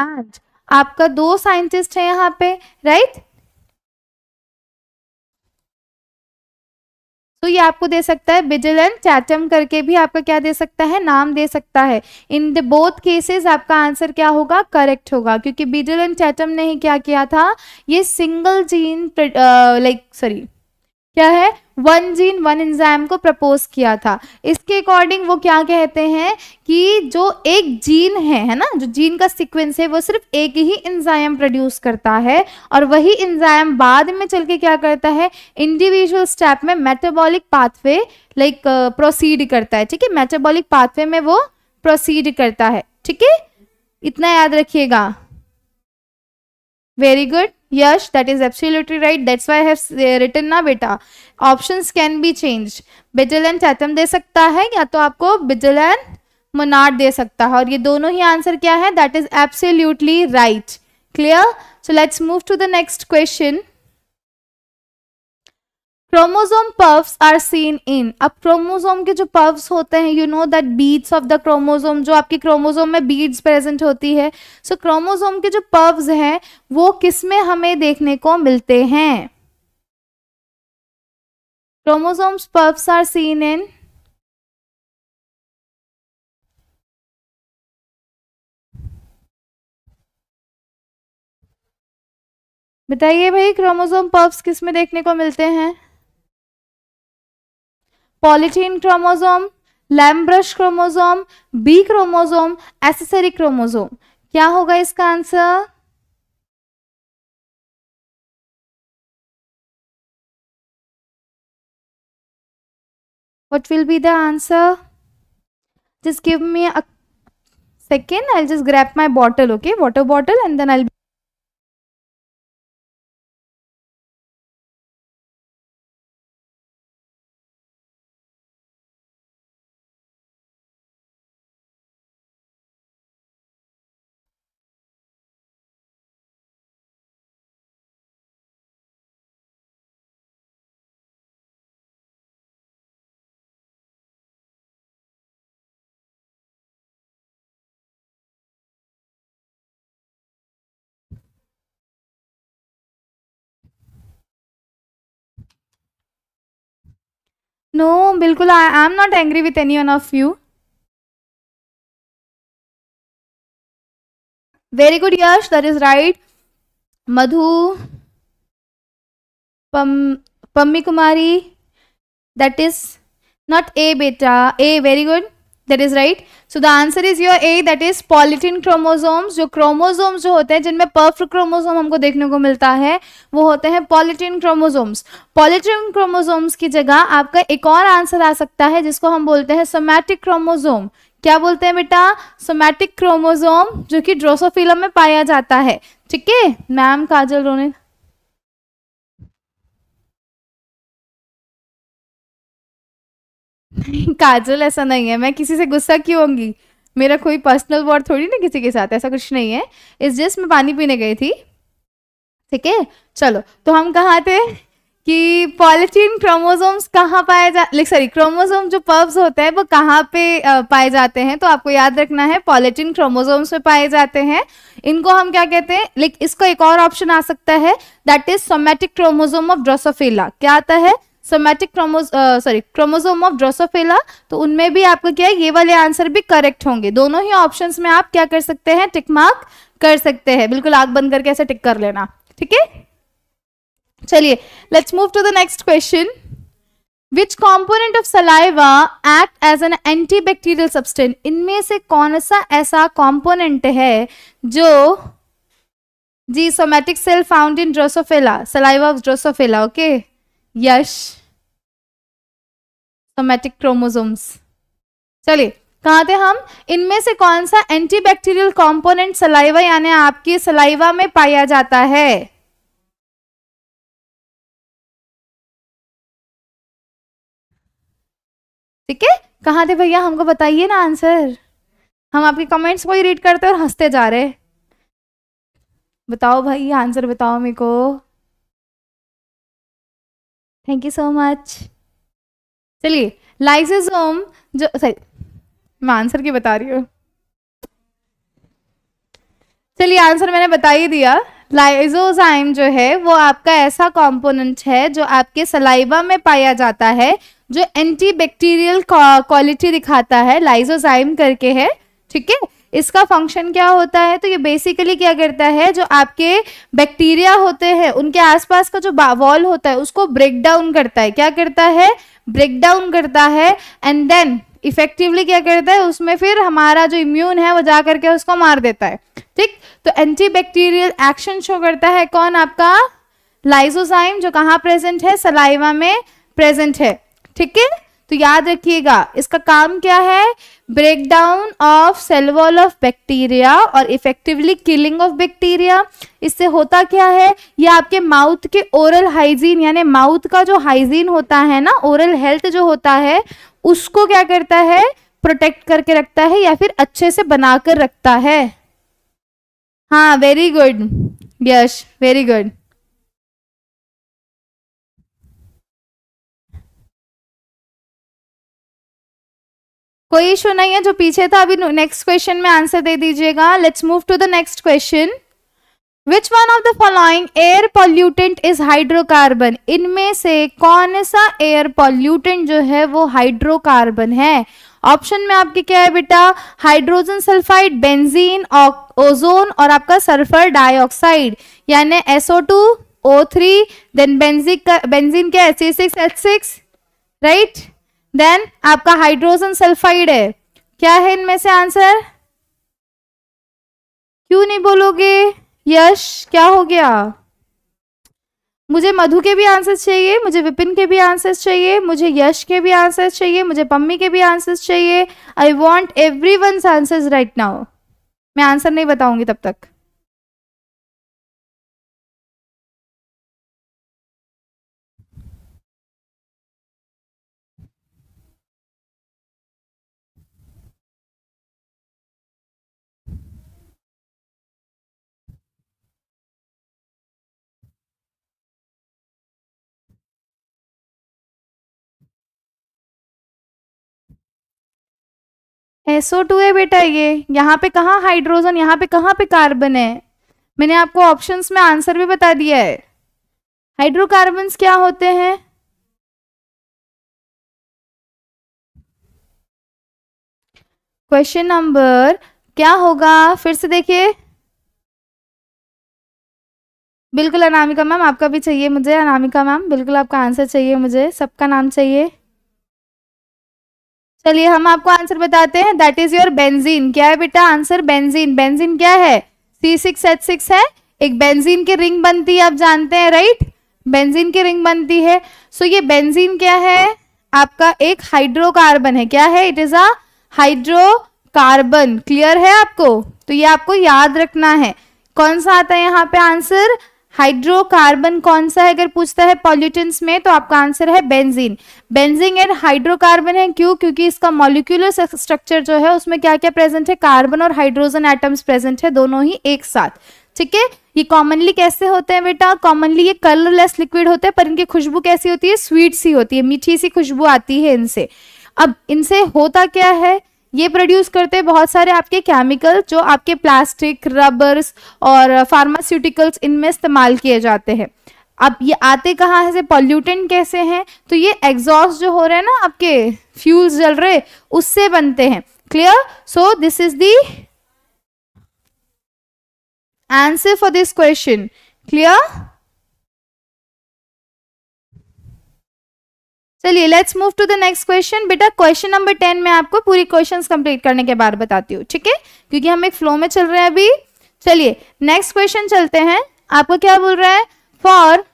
एंड आपका दो साइंटिस्ट है यहाँ पे राइट right? तो ये आपको दे सकता है बिजल एंड चैटम करके भी आपका क्या दे सकता है नाम दे सकता है इन द बोथ केसेस आपका आंसर क्या होगा करेक्ट होगा क्योंकि बिजल एंड चैटम ने ही क्या किया था ये सिंगल जीन लाइक सॉरी क्या है वन जीन वन एंजाइम को प्रपोज किया था इसके अकॉर्डिंग वो क्या कहते हैं कि जो एक जीन है है ना जो जीन का सीक्वेंस है वो सिर्फ एक ही एंजाइम प्रोड्यूस करता है और वही एंजाइम बाद में चल के क्या करता है इंडिविजुअल स्टेप में मेटाबॉलिक पाथवे लाइक प्रोसीड करता है ठीक है मेटाबॉलिक पाथवे में वो प्रोसीड करता है ठीक है इतना याद रखिएगा very good Yash that is absolutely right that's why I have ना बेटा options can be change Beadle and Tatum दे सकता है या तो आपको बिजल एंड मोनाट दे सकता है और ये दोनों ही आंसर क्या है that is absolutely right clear so let's move to the next question chromosome puffs are seen in अब क्रोमोजोम के जो पर्व्स होते हैं you know that beads of the chromosome जो आपके क्रोमोजोम में बीड्स प्रेजेंट होती है सो so, क्रोमोजोम के जो पर्व्स हैं वो किस में हमें देखने को मिलते हैं chromosomes puffs are seen in बताइए भाई क्रोमोजोम पर्व्स किस में देखने को मिलते हैं polytene chromosome lampbrush chromosome B chromosome accessory chromosome क्या होगा इसका answer what will be the answer just give me a second I just grab my bottle okay water bottle and then I know बिल्कुल I am not angry with any one of you very good Yash that is right Madhu Pammi Kumari that is not A बेटा A very good that is right so the answer is your A that is polytene chromosomes जो chromosomes जो होते हैं जिनमें पर्फ chromosome हमको देखने को मिलता है वो होते हैं पॉलिटिन क्रोमोजोम्स पॉलिटिन क्रोमोजोम्स की जगह आपका एक और आंसर आ सकता है जिसको हम बोलते हैं सोमैटिक क्रोमोजोम क्या बोलते हैं बेटा सोमैटिक क्रोमोजोम जो कि ड्रोसोफिलम में पाया जाता है ठीक है मैम काजल रोने काजल ऐसा नहीं है मैं किसी से गुस्सा क्यों होंगी मेरा कोई पर्सनल वॉर थोड़ी ना किसी के साथ ऐसा कुछ नहीं है इस जस्ट मैं पानी पीने गई थी ठीक है चलो तो हम कहाँ थे कि पॉलिथीन क्रोमोसोम्स कहाँ पाए जा सॉरी क्रोमोसोम जो पर्व्स होते हैं वो कहाँ पे पाए जाते हैं तो आपको याद रखना है पॉलिथीन क्रोमोसोम्स में पाए जाते हैं इनको हम क्या कहते हैं लाइक इसको एक और ऑप्शन आ सकता है that is somatic chromosome of Drosophila क्या आता है somatic sorry chromosome of Drosophila तो उनमें भी आपको क्या है ये वाले आंसर भी करेक्ट होंगे दोनों ही ऑप्शन में आप क्या कर सकते हैं टिक मार्क कर सकते हैं बिल्कुल आग बंद करके ऐसे टिक कर लेना ठीक है चलिए let's move to the next question which component of saliva act as an anti bacterial substance इनमें से कौन सा ऐसा कॉम्पोनेंट है जो जी somatic cell found in Drosophila saliva of Drosophila okay Yash somatic chromosomes चलिए कहा थे हम इनमें से कौन सा एंटीबैक्टीरियल कंपोनेंट सलाइवा यानी आपकी सलाइवा में पाया जाता है ठीक है कहा थे भैया हमको बताइए ना आंसर हम आपके कमेंट्स को ही रीड करते और हंसते जा रहे बताओ भाई आंसर बताओ मेरे को थैंक यू सो मच चलिए लाइसोसोम जो सही मैं आंसर की बता रही हूँ चलिए आंसर मैंने बता ही दिया लाइजोजाइम जो है वो आपका ऐसा कंपोनेंट है जो आपके सलाइवा में पाया जाता है जो एंटीबैक्टीरियल क्वालिटी दिखाता है लाइजोजाइम करके है ठीक है इसका फंक्शन क्या होता है तो ये बेसिकली क्या करता है जो आपके बैक्टीरिया होते हैं उनके आसपास का जो वॉल होता है उसको ब्रेक डाउन करता है क्या करता है ब्रेक डाउन करता है एंड देन इफेक्टिवली क्या करता है उसमें फिर हमारा जो इम्यून है वो जा करके उसको मार देता है ठीक तो एंटीबैक्टीरियल एक्शन शो करता है कौन आपका लाइजोसाइम जो कहाँ प्रेजेंट है सलाइवा में प्रेजेंट है ठीक है तो याद रखिएगा इसका काम क्या है breakdown of cell wall of bacteria और इफेक्टिवली किलिंग ऑफ बैक्टीरिया इससे होता क्या है ये आपके माउथ के ओरल हाइजीन यानी माउथ का जो हाइजीन होता है ना ओरल हेल्थ जो होता है उसको क्या करता है प्रोटेक्ट करके रखता है या फिर अच्छे से बनाकर रखता है हाँ very good Yash very good कोई इशू नहीं है जो पीछे था अभी नेक्स्ट क्वेश्चन में आंसर दे दीजिएगा let's move to the next question which one of the following air pollutant is hydrocarbon इनमें से कौन सा एयर पॉल्यूटेंट जो है वो हाइड्रोकार्बन है ऑप्शन में आपके क्या है बेटा हाइड्रोजन सल्फाइड बेंजीन ओजोन और आपका सल्फर डाइऑक्साइड यानी SO two O three then बेंजिक बेंजीन है C six H six right then आपका हाइड्रोजन सल्फाइड है क्या है इनमें से आंसर क्यों नहीं बोलोगे यश क्या हो गया मुझे मधु के भी आंसर्स चाहिए मुझे विपिन के भी आंसर्स चाहिए मुझे यश के भी आंसर्स चाहिए मुझे पम्मी के भी आंसर्स चाहिए I want every one answers right now मैं आंसर नहीं बताऊंगी तब तक एसओ टू है बेटा ये यहाँ पे कहाँ हाइड्रोजन यहाँ पे कहाँ पे कार्बन है मैंने आपको ऑप्शंस में आंसर भी बता दिया है हाइड्रोकार्बन क्या होते हैं क्वेश्चन नंबर क्या होगा फिर से देखिए बिल्कुल अनामिका मैम आपका भी चाहिए मुझे अनामिका मैम बिल्कुल आपका आंसर चाहिए मुझे सबका नाम चाहिए चलिए हम आपको आंसर बताते हैं दैट इज योर बेंजीन क्या है बेटा आंसर बेंजीन बेंजीन क्या है सी सिक्स एच सिक्स है एक बेंजीन की रिंग बनती है आप जानते हैं राइट बेंजीन की रिंग बनती है सो so, ये बेंजीन क्या है आपका एक हाइड्रोकार्बन है क्या है it is a hydrocarbon clear है आपको तो ये आपको याद रखना है कौन सा आता है यहाँ पे आंसर हाइड्रोकार्बन कौन सा है अगर पूछता है पॉल्यूटेंट्स में तो आपका आंसर है बेंजीन बेंजीन एंड हाइड्रोकार्बन है क्यों क्योंकि इसका मॉलिक्यूलर स्ट्रक्चर जो है उसमें क्या क्या प्रेजेंट है कार्बन और हाइड्रोजन एटम्स प्रेजेंट है दोनों ही एक साथ ठीक है ये कॉमनली कैसे होते हैं बेटा कॉमनली ये कलरलेस लिक्विड होते हैं पर इनकी खुशबू कैसी होती है स्वीट सी होती है मीठी सी खुशबू आती है इनसे अब इनसे होता क्या है ये प्रोड्यूस करते हैं बहुत सारे आपके केमिकल जो आपके प्लास्टिक रबर्स और फार्मास्यूटिकल्स इनमें इस्तेमाल किए जाते हैं अब ये आते कहाँ से पॉल्यूटेंट कैसे हैं तो ये एग्जॉस्ट जो हो रहे हैं ना आपके फ्यूल्स जल रहे उससे बनते हैं clear so this is the answer for this question clear चलिए let's move to the next question बेटा क्वेश्चन नंबर टेन में आपको पूरी क्वेश्चंस कंप्लीट करने के बाद बताती हूँ ठीक है क्योंकि हम एक फ्लो में चल रहे हैं अभी चलिए नेक्स्ट क्वेश्चन चलते हैं आपको क्या बोल रहा है for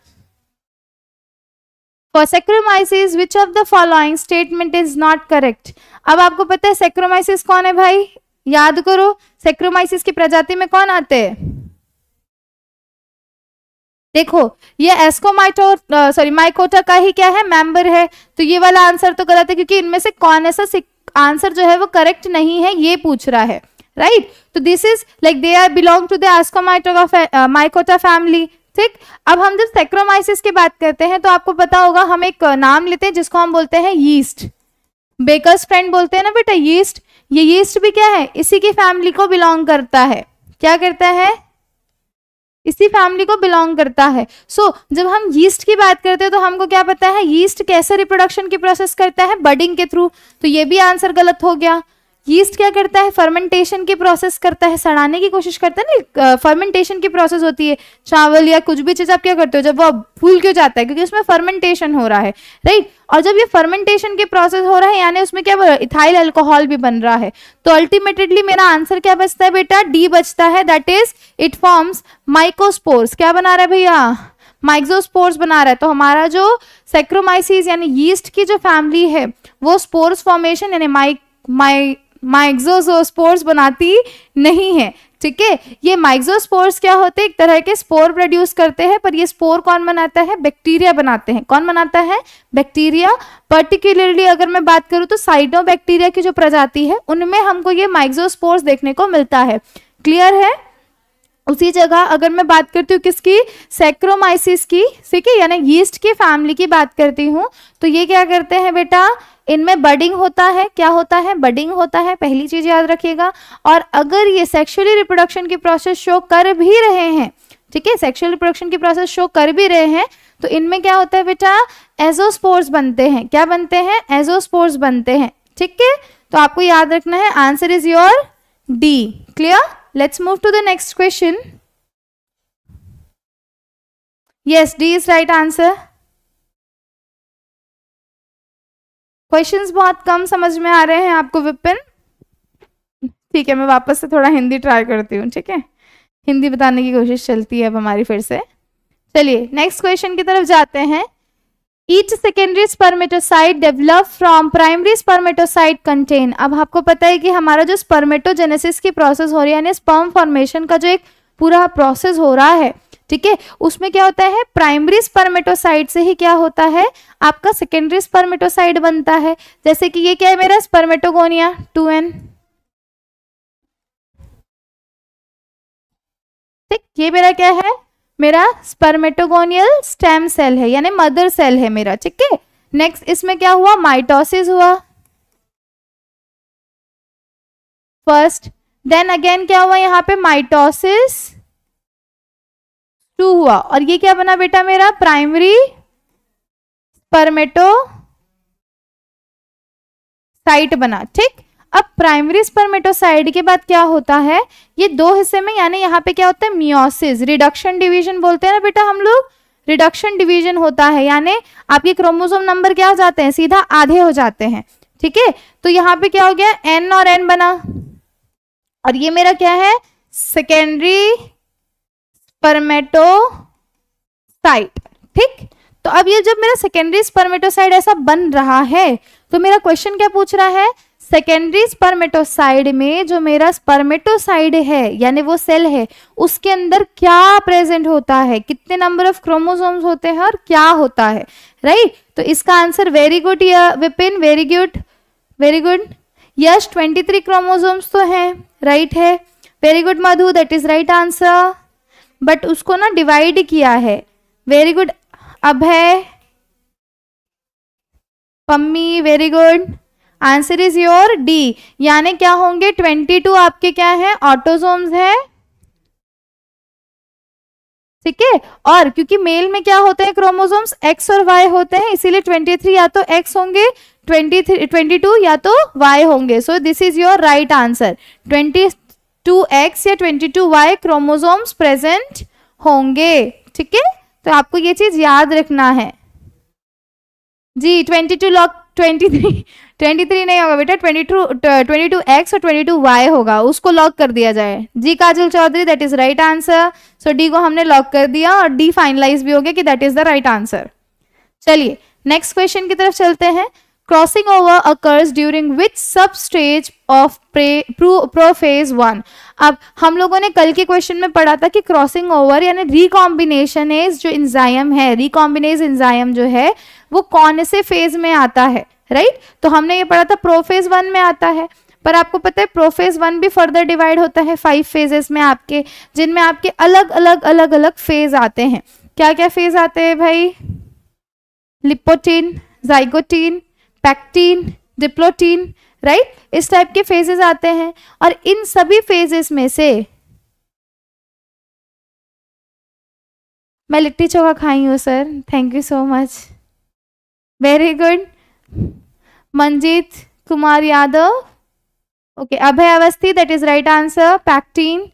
for Saccharomyces which of the following statement is not correct अब आपको पता है सेक्रोमाइसिस कौन है भाई याद करो सेक्रोमाइसिस की प्रजाति में कौन आते हैं देखो ये एस्कोमाइटो सॉरी माइकोटा का ही क्या है मेंबर है तो ये वाला आंसर तो गलत है क्योंकि इनमें से कौन ऐसा आंसर जो है वो करेक्ट नहीं है ये पूछ रहा है राइट तो this is like they are belong to the mycota family ठीक अब हम जब सेक्रोमाइसिस की बात करते हैं तो आपको पता होगा हम एक नाम लेते हैं जिसको हम बोलते हैं यीस्ट बेकर्स फ्रेंड बोलते हैं ना बेटा यीस्ट ये यीस्ट भी क्या है इसी की फैमिली को बिलोंग करता है क्या करता है इसी फैमिली को बिलोंग करता है सो so, जब हम यीस्ट की बात करते हैं तो हमको क्या पता है यीस्ट कैसे रिप्रोडक्शन की प्रोसेस करता है बडिंग के थ्रू तो ये भी आंसर गलत हो गया यीस्ट क्या करता है फर्मेंटेशन की प्रोसेस करता है सड़ाने की कोशिश करता है ना फर्मेंटेशन की प्रोसेस होती है चावल या कुछ भी चीज़ आप क्या करते हो जब वो फूल क्यों जाता है क्योंकि उसमें फर्मेंटेशन हो रहा है राइट और जब ये फर्मेंटेशन की प्रोसेस हो रहा है यानी उसमें क्या इथाइल अल्कोहल भी बन रहा है तो अल्टीमेटेडली मेरा आंसर क्या बचता है बेटा डी बचता है that is it forms mycospores क्या बना रहा है भैया माइक्सोस्पोर्स बना रहा है तो हमारा जो सेक्रोमाइसिस यानी यीस्ट की जो फैमिली है वो स्पोर्स फॉर्मेशन यानी माइक माइ माइक्सोस्पोर्स बनाती नहीं है ठीक है ये माइक्सोस्पोर्स क्या होते हैं एक तरह के स्पोर प्रोड्यूस करते हैं पर ये स्पोर कौन बनाता है बैक्टीरिया बनाते हैं कौन बनाता है बैक्टीरिया पर्टिकुलरली अगर मैं बात करूं तो साइडो बैक्टीरिया की जो प्रजाति है उनमें हमको ये माइक्सोस्पोर्स देखने को मिलता है क्लियर है उसी जगह अगर मैं बात करती हूँ किसकी सेक्रोमाइसिस की ठीक है यानी यीस्ट की फैमिली की बात करती हूँ तो ये क्या करते हैं बेटा इनमें बडिंग होता है क्या होता है बडिंग होता है पहली चीज याद रखिएगा और अगर ये सेक्सुअली रिप्रोडक्शन की प्रोसेस शो कर भी रहे हैं ठीक है सेक्सुअल रिप्रोडक्शन की प्रोसेस शो कर भी रहे हैं तो इनमें क्या होता है बेटा एजोस्पोर्स बनते हैं क्या बनते हैं एजोस्पोर्स बनते हैं ठीक है तो आपको याद रखना है answer is your D clear let's move to the next question yes D is right answer questions बहुत कम समझ में आ रहे हैं आपको विपिन ठीक है मैं वापस से थोड़ा हिंदी ट्राई करती हूँ ठीक है हिंदी बताने की कोशिश चलती है अब हमारी फिर से चलिए नेक्स्ट क्वेश्चन की तरफ जाते हैं each secondary spermatocyte develop from primary spermatocyte contain अब आपको पता है कि हमारा जो स्पर्मेटोजेनेसिस की प्रोसेस हो रही है यानी स्पर्म फॉर्मेशन का जो एक पूरा प्रोसेस हो रहा है ठीक है उसमें क्या होता है प्राइमरी स्पर्मेटोसाइड से ही क्या होता है आपका सेकेंडरी स्पर्मेटोसाइड बनता है जैसे कि ये क्या है मेरा स्पर्मेटोगोनिया टू एन ठीक ये मेरा क्या है मेरा स्पर्मेटोगोनियल स्टेम सेल है यानी मदर सेल है मेरा ठीक है नेक्स्ट इसमें क्या हुआ माइटोसिस हुआ फर्स्ट देन अगेन क्या हुआ यहाँ पे माइटोसिस टू हुआ और ये क्या बना बेटा मेरा प्राइमरी स्पर्मेटो साइट बना ठीक अब प्राइमरी स्पर्मेटोसाइड के बाद क्या होता है ये दो हिस्से में यानी यहाँ पे क्या होता है मियोसिस रिडक्शन डिवीजन बोलते हैं ना बेटा हम लोग रिडक्शन डिवीजन होता है यानी आपके क्रोमोसोम नंबर क्या हो जाते हैं सीधा आधे हो जाते हैं ठीक है तो यहाँ पे क्या हो गया एन और एन बना और ये मेरा क्या है सेकेंडरी स्पर्मेटोसाइट ठीक तो अब ये जब मेरा सेकेंडरी स्पर्मेटोसाइड ऐसा बन रहा है तो मेरा क्वेश्चन क्या पूछ रहा है सेकेंडरी स्पर्मेटोसाइड में जो मेरा स्पर्मेटोसाइड है यानी वो सेल है उसके अंदर क्या प्रेजेंट होता है कितने नंबर ऑफ क्रोमोसोम्स होते हैं और क्या होता है राइट right? तो इसका answer very good Vipin very good very good Yash 23 chromosomes तो हैं राइट right है very good Madhu that is right answer but उसको ना डिवाइड किया है वेरी गुड है Pammi very good answer is your D यानी क्या होंगे ट्वेंटी टू आपके क्या है ऑटोसोम्स है ठीक है और क्योंकि मेल में क्या होते हैं क्रोमोसोम्स एक्स और वाई होते हैं इसीलिए 23 या तो एक्स होंगे 23 22 या तो वाई होंगे so this is your right answer twenty two X या twenty two Y chromosomes present होंगे ठीक है तो आपको ये चीज याद रखना है जी twenty two lock twenty three twenty three नहीं होगा बेटा twenty two twenty two X और ट्वेंटी टू वाई होगा उसको लॉक कर दिया जाए जी Kajal Chaudhary that is right answer so D को हमने लॉक कर दिया और डी फाइनलाइज भी हो गया कि that is the right answer चलिए नेक्स्ट क्वेश्चन की तरफ चलते हैं अकर्स ड्यूरिंग occurs सब stage of pre pro prophase one अब हम लोगों ने कल के क्वेश्चन में पढ़ा था कि क्रॉसिंग ओवर यानी एज जो इंजाइम है रिकॉम्बिनेज इंजाइम जो है वो कौन से फेज में आता है राइट right? तो हमने ये पढ़ा था प्रोफेज वन में आता है पर आपको पता है प्रोफेज वन भी फर्दर डिवाइड होता है फाइव फेजेस में आपके जिनमें आपके अलग अलग अलग अलग फेज आते हैं क्या क्या फेज आते हैं भाई leptotene zygotene pachytene diplotene right इस टाइप के फेजेस आते हैं और इन सभी फेजेस में से मैं लिट्टी चोखा खाई हूँ sir thank you so much very good Manjeet Kumar Yadav okay Abhay Awasthi that is right answer pachytene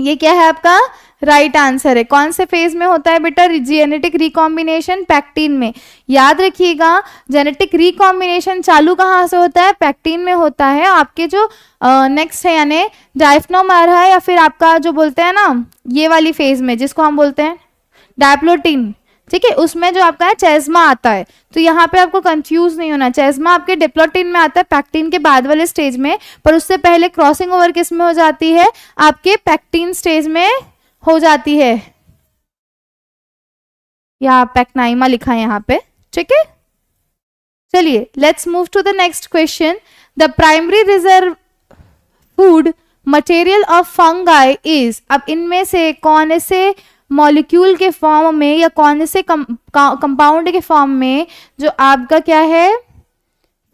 ये क्या है आपका राइट right आंसर है कौन से फेज में होता है बेटा जेनेटिक रिकॉम्बिनेशन पैक्टीन में याद रखिएगा जेनेटिक रिकॉम्बिनेशन चालू कहाँ से होता है पैक्टीन में होता है आपके जो नेक्स्ट है यानी डाइफ्नोम आ रहा है या फिर आपका जो बोलते हैं ना ये वाली फेज में जिसको हम बोलते हैं डायप्लोटीन ठीक है उसमें जो आपका है चेजमा आता है तो यहाँ पे आपको कंफ्यूज नहीं होना चेजमा आपके डिप्लोटिन में आता है पैक्टीन के बाद वाले स्टेज में पर उससे पहले क्रॉसिंग ओवर किस में हो जाती है आपके पैक्टीन स्टेज में हो जाती है या पैक्नाइमा लिखा है यहाँ पे ठीक है चलिए let's move to the next question the primary reserve food material of fungi is अब इनमें से कौन से मॉलिक्यूल के फॉर्म में या कौन से कंपाउंड के फॉर्म में जो आपका क्या है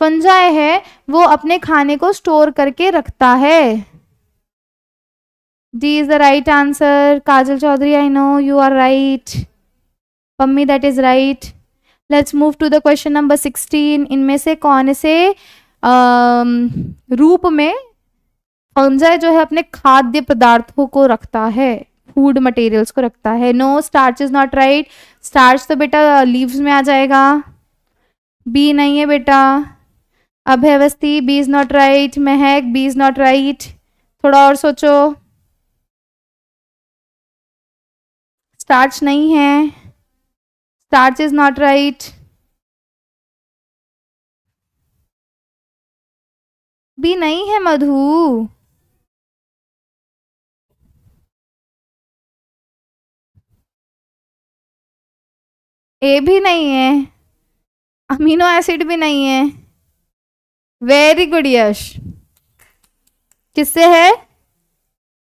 पंजा है वो अपने खाने को स्टोर करके रखता है D is the right answer Kajal Chaudhary I know you are right Pammi that is right let's move to the question number sixteen इनमें से कौन से रूप में पंजा जो है अपने खाद्य पदार्थों को रखता है फूड मटेरियल्स को रखता है no starch is not right starch तो बेटा लीव्स में आ जाएगा बी नहीं है बेटा अभ्यवस्थी B is not right Mahak B is not right थोड़ा और सोचो स्टार्च नहीं है starch is not right B नहीं है मधु ए भी नहीं है अमीनो एसिड भी नहीं है वेरी गुड यश किससे है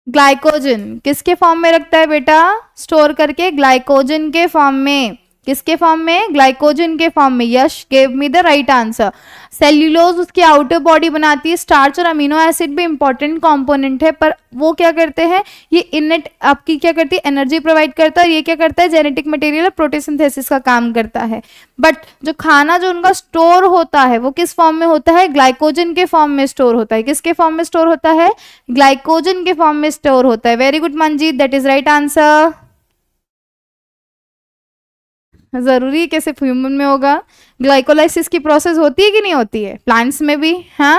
ग्लाइकोजन किसके फॉर्म में रखता है बेटा स्टोर करके ग्लाइकोजन के फॉर्म में किसके फॉर्म में ग्लाइकोजन के फॉर्म में Yash gave me the right answer cellulose उसकी आउटर बॉडी बनाती है स्टार्च और अमीनो एसिड भी इंपॉर्टेंट कंपोनेंट है पर वो क्या करते हैं ये इनट आपकी क्या करती है एनर्जी प्रोवाइड करता है ये क्या करता है जेनेटिक मटेरियल और प्रोटीसिंथेसिस का काम करता है बट जो खाना जो उनका स्टोर होता है वो किस फॉर्म में होता है ग्लाइकोजन के फॉर्म में स्टोर होता है किसके फॉर्म में स्टोर होता है ग्लाइकोजन के फॉर्म में स्टोर होता है very good Manjeet that is right answer ज़रूरी कि सिर्फ ह्यूमन में होगा ग्लाइकोलाइसिस की प्रोसेस होती है कि नहीं होती है प्लांट्स में भी हाँ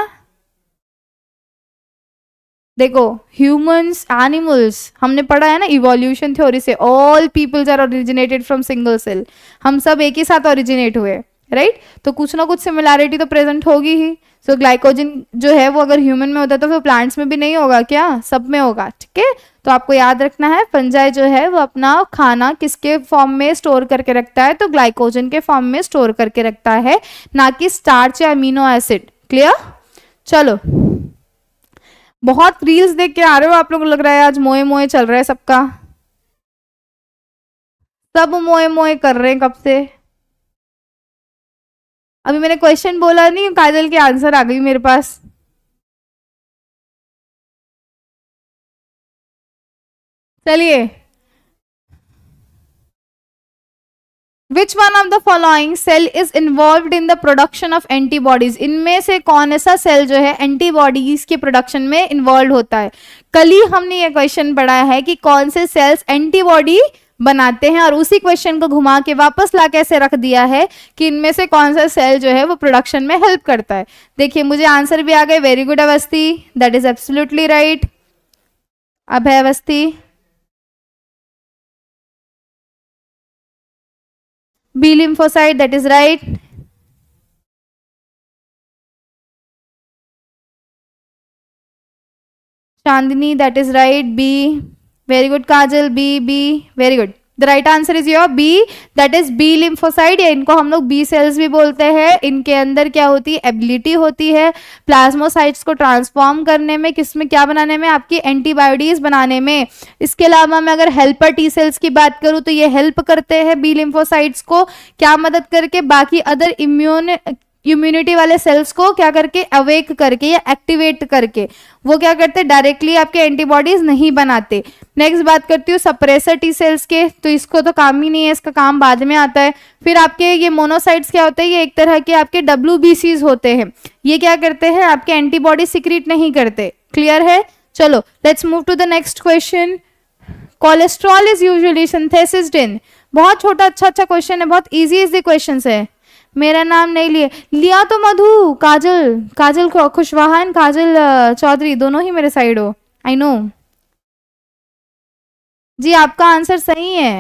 देखो ह्यूमंस एनिमल्स हमने पढ़ा है ना इवोल्यूशन थ्योरी से all peoples are originated from single cell हम सब एक ही साथ ओरिजिनेट हुए राइट right? तो कुछ ना कुछ सिमिलैरिटी तो प्रेजेंट होगी ही सो so, ग्लाइकोजन जो है वो अगर ह्यूमन में होता है तो फिर प्लांट्स में भी नहीं होगा क्या सब में होगा ठीक है तो आपको याद रखना है फंजाई जो है वो अपना खाना किसके फॉर्म में स्टोर करके रखता है तो ग्लाइकोजन के फॉर्म में स्टोर करके रखता है ना कि स्टार्च या अमीनो एसिड क्लियर चलो बहुत रील्स देख के आ रहे हो आप लोग लग रहा है आज मोए मोए चल रहा है सबका सब मोए मोए कर रहे हैं कब से अभी मैंने क्वेश्चन बोला नहीं काजल के आंसर आ गई मेरे पास चलिए which one of the following cell is involve in the production of antibodies इनमें से कौन ऐसा सेल जो है एंटीबॉडीज के प्रोडक्शन में इन्वॉल्व होता है कल ही हमने ये क्वेश्चन पढ़ा है कि कौन से सेल्स एंटीबॉडी बनाते हैं और उसी क्वेश्चन को घुमा के वापस ला कैसे रख दिया है कि इनमें से कौन सा सेल जो है वो प्रोडक्शन में हेल्प करता है देखिए मुझे आंसर भी आ गए very good Awasthi that is absolutely right Abhay Awasthi B lymphocyte that is right Chandni that is right B very good Kajal B B very good the right answer is your B that is B lymphocyte या इनको हम लोग B sales भी बोलते हैं इनके अंदर क्या होती है एबिलिटी होती है प्लाज्मोसाइट्स को ट्रांसफॉर्म करने में किस में क्या बनाने में आपकी एंटीबायोटीज बनाने में इसके अलावा मैं अगर हेल्पर टी सेल्स की बात करूँ तो ये हेल्प करते हैं बी लिम्फोसाइट्स को क्या मदद करके बाकी अदर इम्यून इम्यूनिटी वाले सेल्स को क्या करके अवेक करके या एक्टिवेट करके वो क्या करते हैं डायरेक्टली आपके एंटीबॉडीज नहीं बनाते नेक्स्ट बात करती हूँ सप्रेसर टी सेल्स के तो इसको तो काम ही नहीं है इसका काम बाद में आता है फिर आपके ये मोनोसाइट्स क्या होते हैं ये एक तरह के आपके डब्ल्यू होते हैं ये क्या करते हैं आपके एंटीबॉडी सिक्रीट नहीं करते क्लियर है चलो let's move to the next question cholesterol is usually synthesis in बहुत छोटा अच्छा अच्छा क्वेश्चन है बहुत इजी इजी क्वेश्चन है मेरा नाम नहीं लिए लिया तो मधु काजल काजल खुशवाहा एंड काजल चौधरी दोनों ही मेरे साइड हो आई नो जी आपका आंसर सही है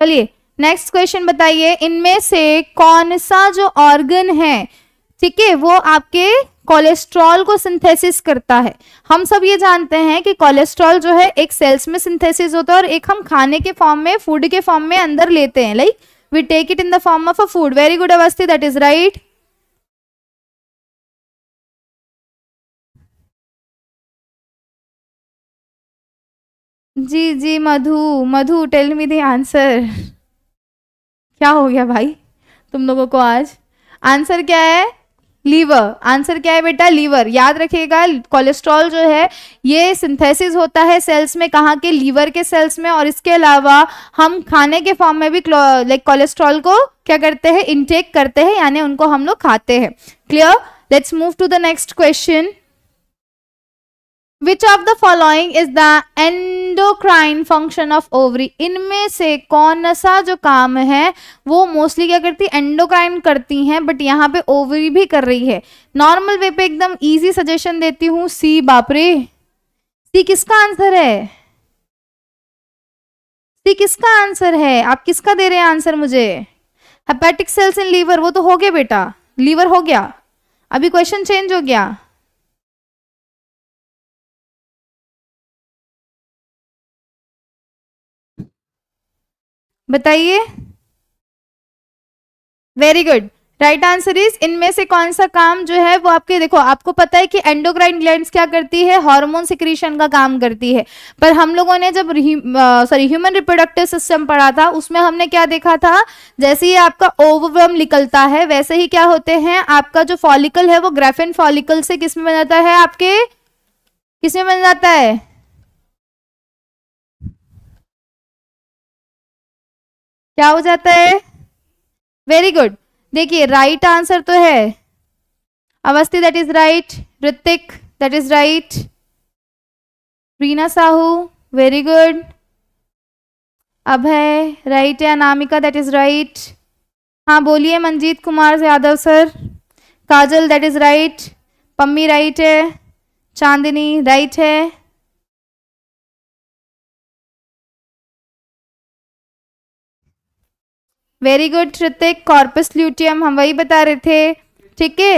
चलिए नेक्स्ट क्वेश्चन बताइए इनमें से कौन सा जो ऑर्गन है ठीक है वो आपके कोलेस्ट्रॉल को सिंथेसिस करता है हम सब ये जानते हैं कि कोलेस्ट्रॉल जो है एक सेल्स में सिंथेसिस होता है और एक हम खाने के फॉर्म में फूड के फॉर्म में अंदर लेते हैं like we take it in the form of a food very good Awasthi that is right जी जी Madhu Madhu tell me the answer क्या हो गया भाई तुम लोगों को आज आंसर क्या है लीवर आंसर क्या है बेटा लीवर याद रखिएगा कोलेस्ट्रॉल जो है ये सिंथेसिस होता है सेल्स में कहाँ के लीवर के सेल्स में और इसके अलावा हम खाने के फॉर्म में भी लाइक कोलेस्ट्रॉल को क्या करते हैं इनटेक करते हैं यानी उनको हम लोग खाते हैं clear let's move to the next question which of the following is the endocrine function of ovary इनमें से कौन सा जो काम है वो मोस्टली क्या करती है एंडोक्राइन करती हैं बट यहाँ पे ओवरी भी कर रही है नॉर्मल वे पे एकदम ईजी सजेशन देती हूँ सी बापरे सी किसका आंसर है सी किसका आंसर है आप किसका दे रहे हैं आंसर मुझे हेपेटिक सेल्स इन लीवर वो तो हो गया बेटा लीवर हो गया अभी क्वेश्चन चेंज हो गया बताइए very good right answer is इनमें से कौन सा काम जो है वो आपके देखो आपको पता है कि एंडोक्राइन ग्लैंड्स क्या करती है हार्मोन सिक्रीशन का काम करती है पर हम लोगों ने जब सॉरी ह्यूमन रिप्रोडक्टिव सिस्टम पढ़ा था उसमें हमने क्या देखा था जैसे ही आपका ओवरम निकलता है वैसे ही क्या होते हैं आपका जो फॉलिकल है वो ग्रेफिन फॉलिकल से किसमें बन जाता है आपके किसमें बन जाता है क्या हो जाता है वेरी गुड देखिए राइट आंसर तो है Awasthi that is right Ritik that is right Reena Sahu very good Abhay right है अनामिका दैट इज राइट हाँ बोलिए Manjeet Kumar Yadav sir Kajal that is right Pammi right है चांदनी राइट है very good Shrutik corpus luteum हम वही बता रहे थे ठीक है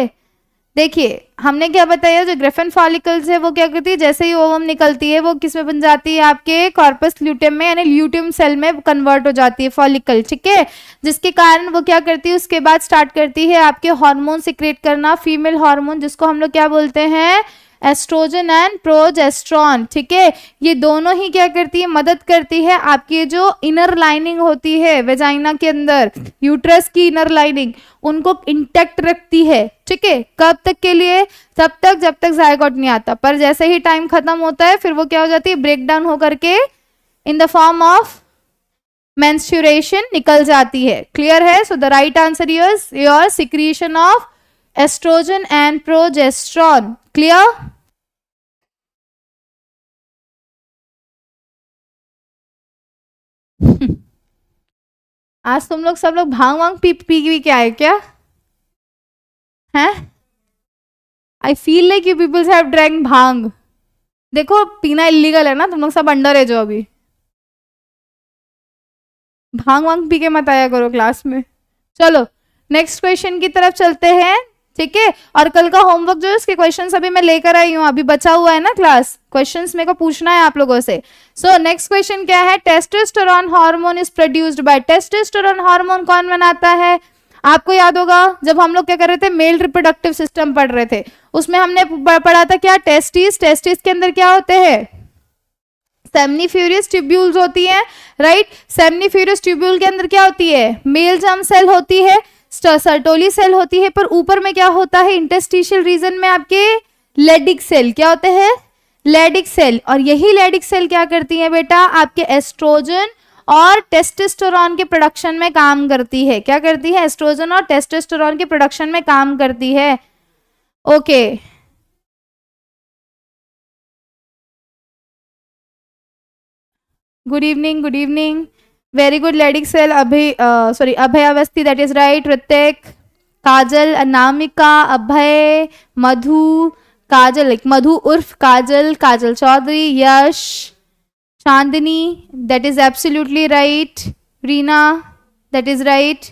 देखिए हमने क्या बताया जो ग्रेफन फॉलिकल्स है वो क्या करती है जैसे ही ओवम निकलती है वो किस में बन जाती है आपके कॉर्पस ल्यूटियम में यानी ल्यूटियम सेल में कन्वर्ट हो जाती है फॉलिकल ठीक है जिसके कारण वो क्या करती है उसके बाद स्टार्ट करती है आपके हार्मोन सिक्रिएट करना फीमेल हार्मोन जिसको हम लोग क्या बोलते हैं एस्ट्रोजन एंड प्रोजेस्ट्रॉन ठीक है ये दोनों ही क्या करती है मदद करती है आपकी जो इनर लाइनिंग होती है वेजाइना के अंदर यूट्रस की इनर लाइनिंग उनको इंटेक्ट रखती है ठीक है कब तक के लिए तब तक जब तक जायकॉट नहीं आता पर जैसे ही टाइम खत्म होता है फिर वो क्या हो जाती है ब्रेक डाउन होकर के in the form of menstruation निकल जाती है क्लियर है so the right answer your your secretion of estrogen and progesterone clear आज तुम लोग सब लोग भांग वांग पी पी पी के आए क्या हैं I feel like you peoples have drank bhang देखो पीना इलीगल है ना तुम लोग सब अंडर है जो अभी भांग वांग पी के मत आया करो क्लास में चलो नेक्स्ट क्वेश्चन की तरफ चलते हैं ठीक है और कल का होमवर्क जो है उसके क्वेश्चन अभी मैं लेकर आई हूँ अभी बचा हुआ है ना क्लास क्वेश्चन मेरे को पूछना है आप लोगों से सो नेक्स्ट क्वेश्चन क्या है testosterone hormone is produced by testosterone hormone कौन बनाता है आपको याद होगा जब हम लोग क्या कर रहे थे मेल रिप्रोडक्टिव सिस्टम पढ़ रहे थे उसमें हमने पढ़ा था क्या टेस्टिस टेस्टिस के अंदर क्या होते हैं सेमनीफ्यूरियस ट्यूब्यूल्स होती हैं राइट सेमनीफ्यूरियस ट्यूब्यूल के अंदर क्या होती है मेल जर्म सेल होती है सर्टोली सेल होती है पर ऊपर में क्या होता है इंटेस्टिशियल रीजन में आपके लेडिक सेल क्या होते हैं लेडिक सेल और यही लेडिक सेल क्या करती है बेटा आपके एस्ट्रोजन और टेस्टेस्टोरॉन के प्रोडक्शन में काम करती है क्या करती है एस्ट्रोजन और टेस्टेस्टोरॉन के प्रोडक्शन में काम करती है okay good evening good evening very good Leydig cell अभी sorry Abhay Awasthi that is right Ritik Kajal Anamika Abhay Madhu Kajal like Madhu उर्फ Kajal Kajal Chaudhary Yash Chandni that is absolutely right Reena that is right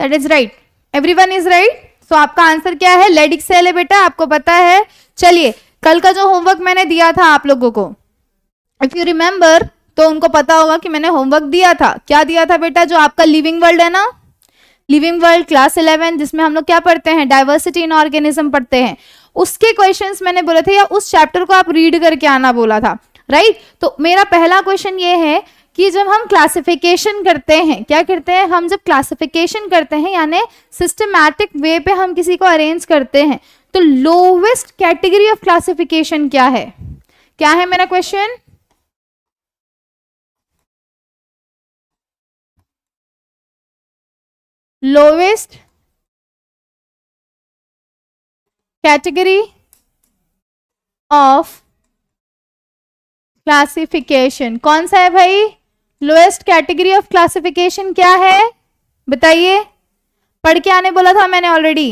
that is right every one is right so आपका answer क्या है Leydig cell है बेटा आपको पता है चलिए कल का जो होमवर्क मैंने दिया था आप लोगों को इफ यू रिमेम्बर तो उनको पता होगा कि मैंने होमवर्क दिया था क्या दिया था बेटा जो आपका लिविंग वर्ल्ड है ना लिविंग वर्ल्ड क्लास इलेवन जिसमें हम लोग क्या पढ़ते हैं डाइवर्सिटी इन ऑर्गेनिज्म पढ़ते हैं उसके क्वेश्चन मैंने बोले थे या उस चैप्टर को आप रीड करके आना बोला था राइट right? तो मेरा पहला क्वेश्चन ये है कि जब हम क्लासिफिकेशन करते हैं क्या करते हैं हम जब क्लासिफिकेशन करते हैं यानी सिस्टमैटिक वे पे हम किसी को अरेंज करते हैं तो लोवेस्ट कैटेगरी ऑफ क्लासिफिकेशन क्या है क्या है मेरा question lowest category of classification कौन सा है भाई लोएस्ट कैटेगरी ऑफ क्लासिफिकेशन क्या है बताइए पढ़ के आने बोला था मैंने ऑलरेडी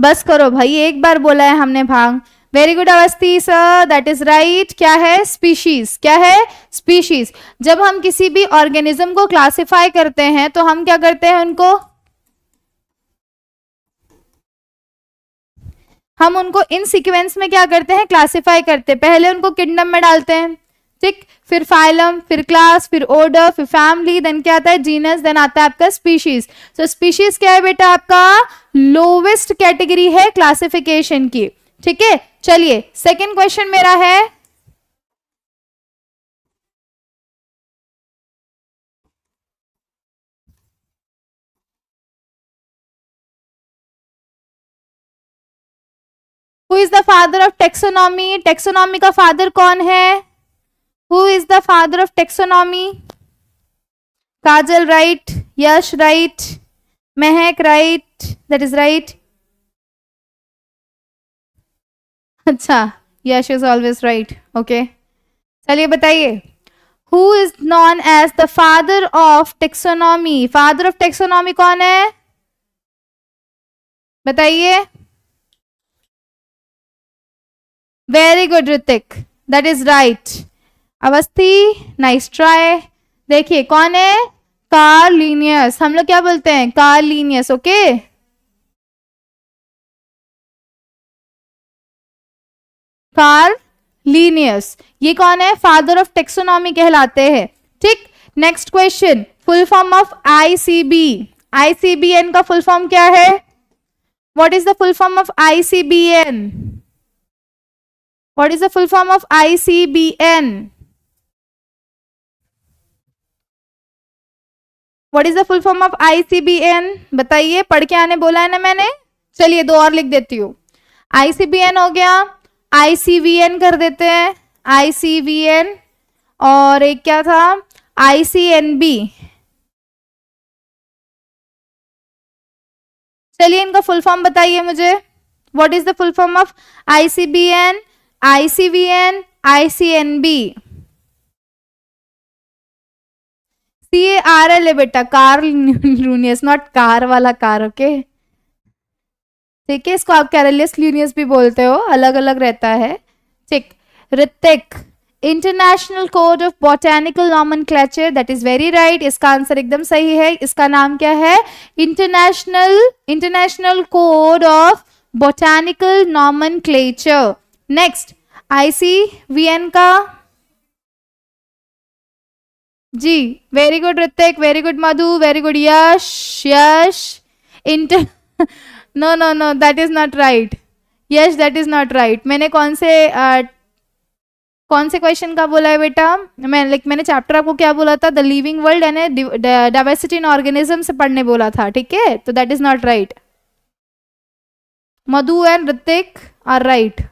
बस करो भाई एक बार बोला है हमने bhang very good Awasthi sir that is right क्या है स्पीशीज क्या है स्पीशीज जब हम किसी भी ऑर्गेनिज्म को क्लासिफाई करते हैं तो हम क्या करते हैं उनको हम उनको इन सीक्वेंस में क्या करते हैं क्लासिफाई करते हैं पहले उनको किंगडम में डालते हैं ठीक फिर फाइलम फिर क्लास फिर ऑर्डर फिर फैमिली देन क्या आता है जीनस देन आता है आपका स्पीशीज सो स्पीशीज क्या है बेटा आपका लोवेस्ट कैटेगरी है क्लासिफिकेशन की ठीक है चलिए सेकेंड क्वेश्चन मेरा है is the father of taxonomy taxonomy का फादर कौन है who is the father of taxonomy Kajal right Yash right Mahak right that is right अच्छा Yash is always right okay चलिए बताइए who is known as the father of taxonomy father of taxonomy कौन है बताइए very good Ritik that is right Awasthi nice try देखिए कौन है car Linnaeus हम लोग क्या बोलते हैं Carl Linnaeus okay Carl Linnaeus ये कौन है फादर ऑफ टेक्सोनॉमी कहलाते हैं ठीक next question full form of ICB ICBN का फुल फॉर्म क्या है what is the full form of ICBN What is the full form of N what is the full form of N बताइए पढ़ के आने बोला है ना मैंने चलिए दो और लिख देती हूँ आई सी बी एन हो गया आई सी एन कर देते हैं आई सी एन और एक क्या था आई सी एन बी चलिए इनका फुल फॉर्म बताइए मुझे what is the full form of I C B N ICVN, ICNB. C A R L है बेटा कार लूनियस नॉट कार वाला कार ओके ठीक है इसको आप कैरलियस लूनियस भी बोलते हो अलग अलग रहता है ठीक Ritik international code of botanical nomenclature that is very right इसका आंसर एकदम सही है इसका नाम क्या है international international code of botanical nomenclature next ICVN का जी very good Ritik very good Madhu very good Yash Yash inter no no no that is not right Yash that is not right मैंने कौन से uh, कौन से क्वेश्चन का बोला है बेटा मैं लाइक मैंने चैप्टर आपको क्या बोला था the living world and diversity in organism से पढ़ने बोला था ठीक है तो that is not right Madhu and Ritik are right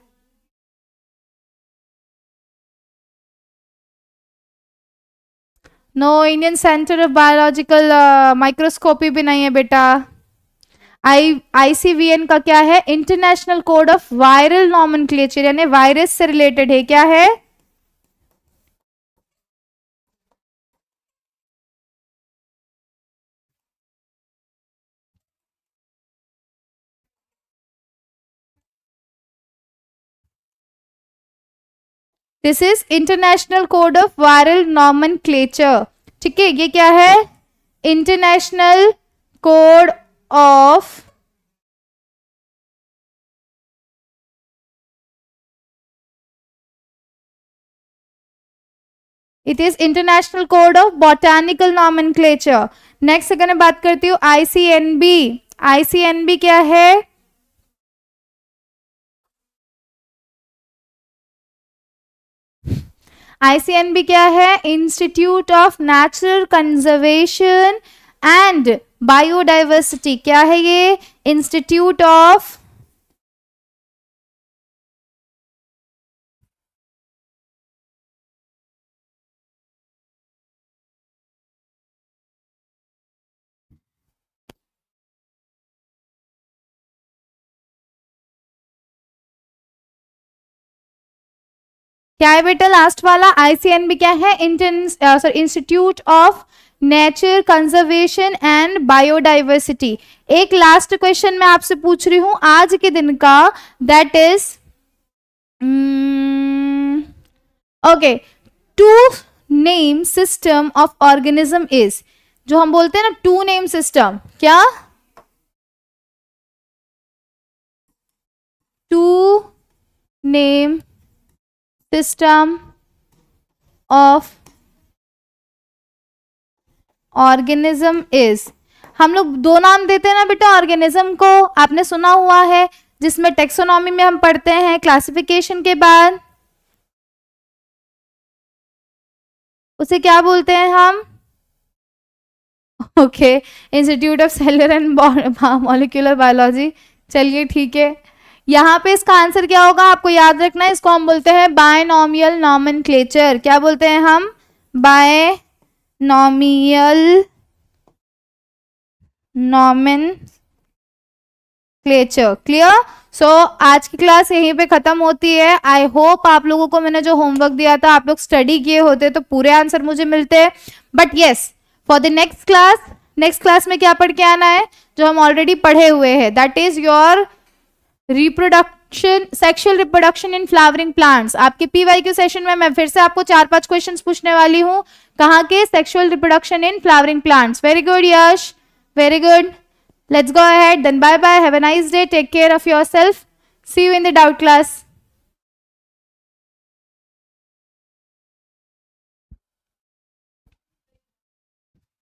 no Indian centre of biological microscopy भी नहीं है बेटा आई आईसीवीएन का क्या है international code of viral nomen यानी वायरस से रिलेटेड है क्या है this is international code of viral nomen ठीक है ये क्या है international code of it is international code of botanical nomen next अगर मैं बात करती हूँ आईसीएनबी आईसीएनबी क्या है आईसीएनबी क्या है institute of natural conservation and biodiversity क्या है ये इंस्टीट्यूट ऑफ क्या है बेटा लास्ट वाला आईसीएनबी क्या है Indian sorry institute of nature conservation and biodiversity एक लास्ट क्वेश्चन मैं आपसे पूछ रही हूं आज के दिन का that is okay two name system of organism is जो हम बोलते हैं ना टू नेम सिस्टम क्या two name system of organism is हम लोग दो नाम देते हैं ना बेटा ऑर्गेनिज्म को आपने सुना हुआ है जिसमें टेक्सोनॉमी में हम पढ़ते हैं क्लासिफिकेशन के बाद उसे क्या बोलते हैं हम okay institute of cellular and molecular biology चलिए ठीक है यहाँ पे इसका आंसर क्या होगा आपको याद रखना है इसको हम बोलते हैं बायनॉमियल नॉमन क्या बोलते हैं हम binomial nomenclature clear so आज की क्लास यहीं पे ख़त्म होती है आई होप आप लोगों को मैंने जो होमवर्क दिया था आप लोग स्टडी किए होते तो पूरे आंसर मुझे मिलते हैं but yes for the next class next class में क्या पढ़ के आना है जो हम ऑलरेडी पढ़े हुए हैं that is your reproduction sexual reproduction in flowering plants आपके वाई के सेशन में मैं फिर से आपको चार पांच क्वेश्चंस पूछने वाली हूँ कहाँ के sexual reproduction in flowering plants very good Yash very good let's go ahead then bye bye have a nice day take care of yourself see you in the doubt class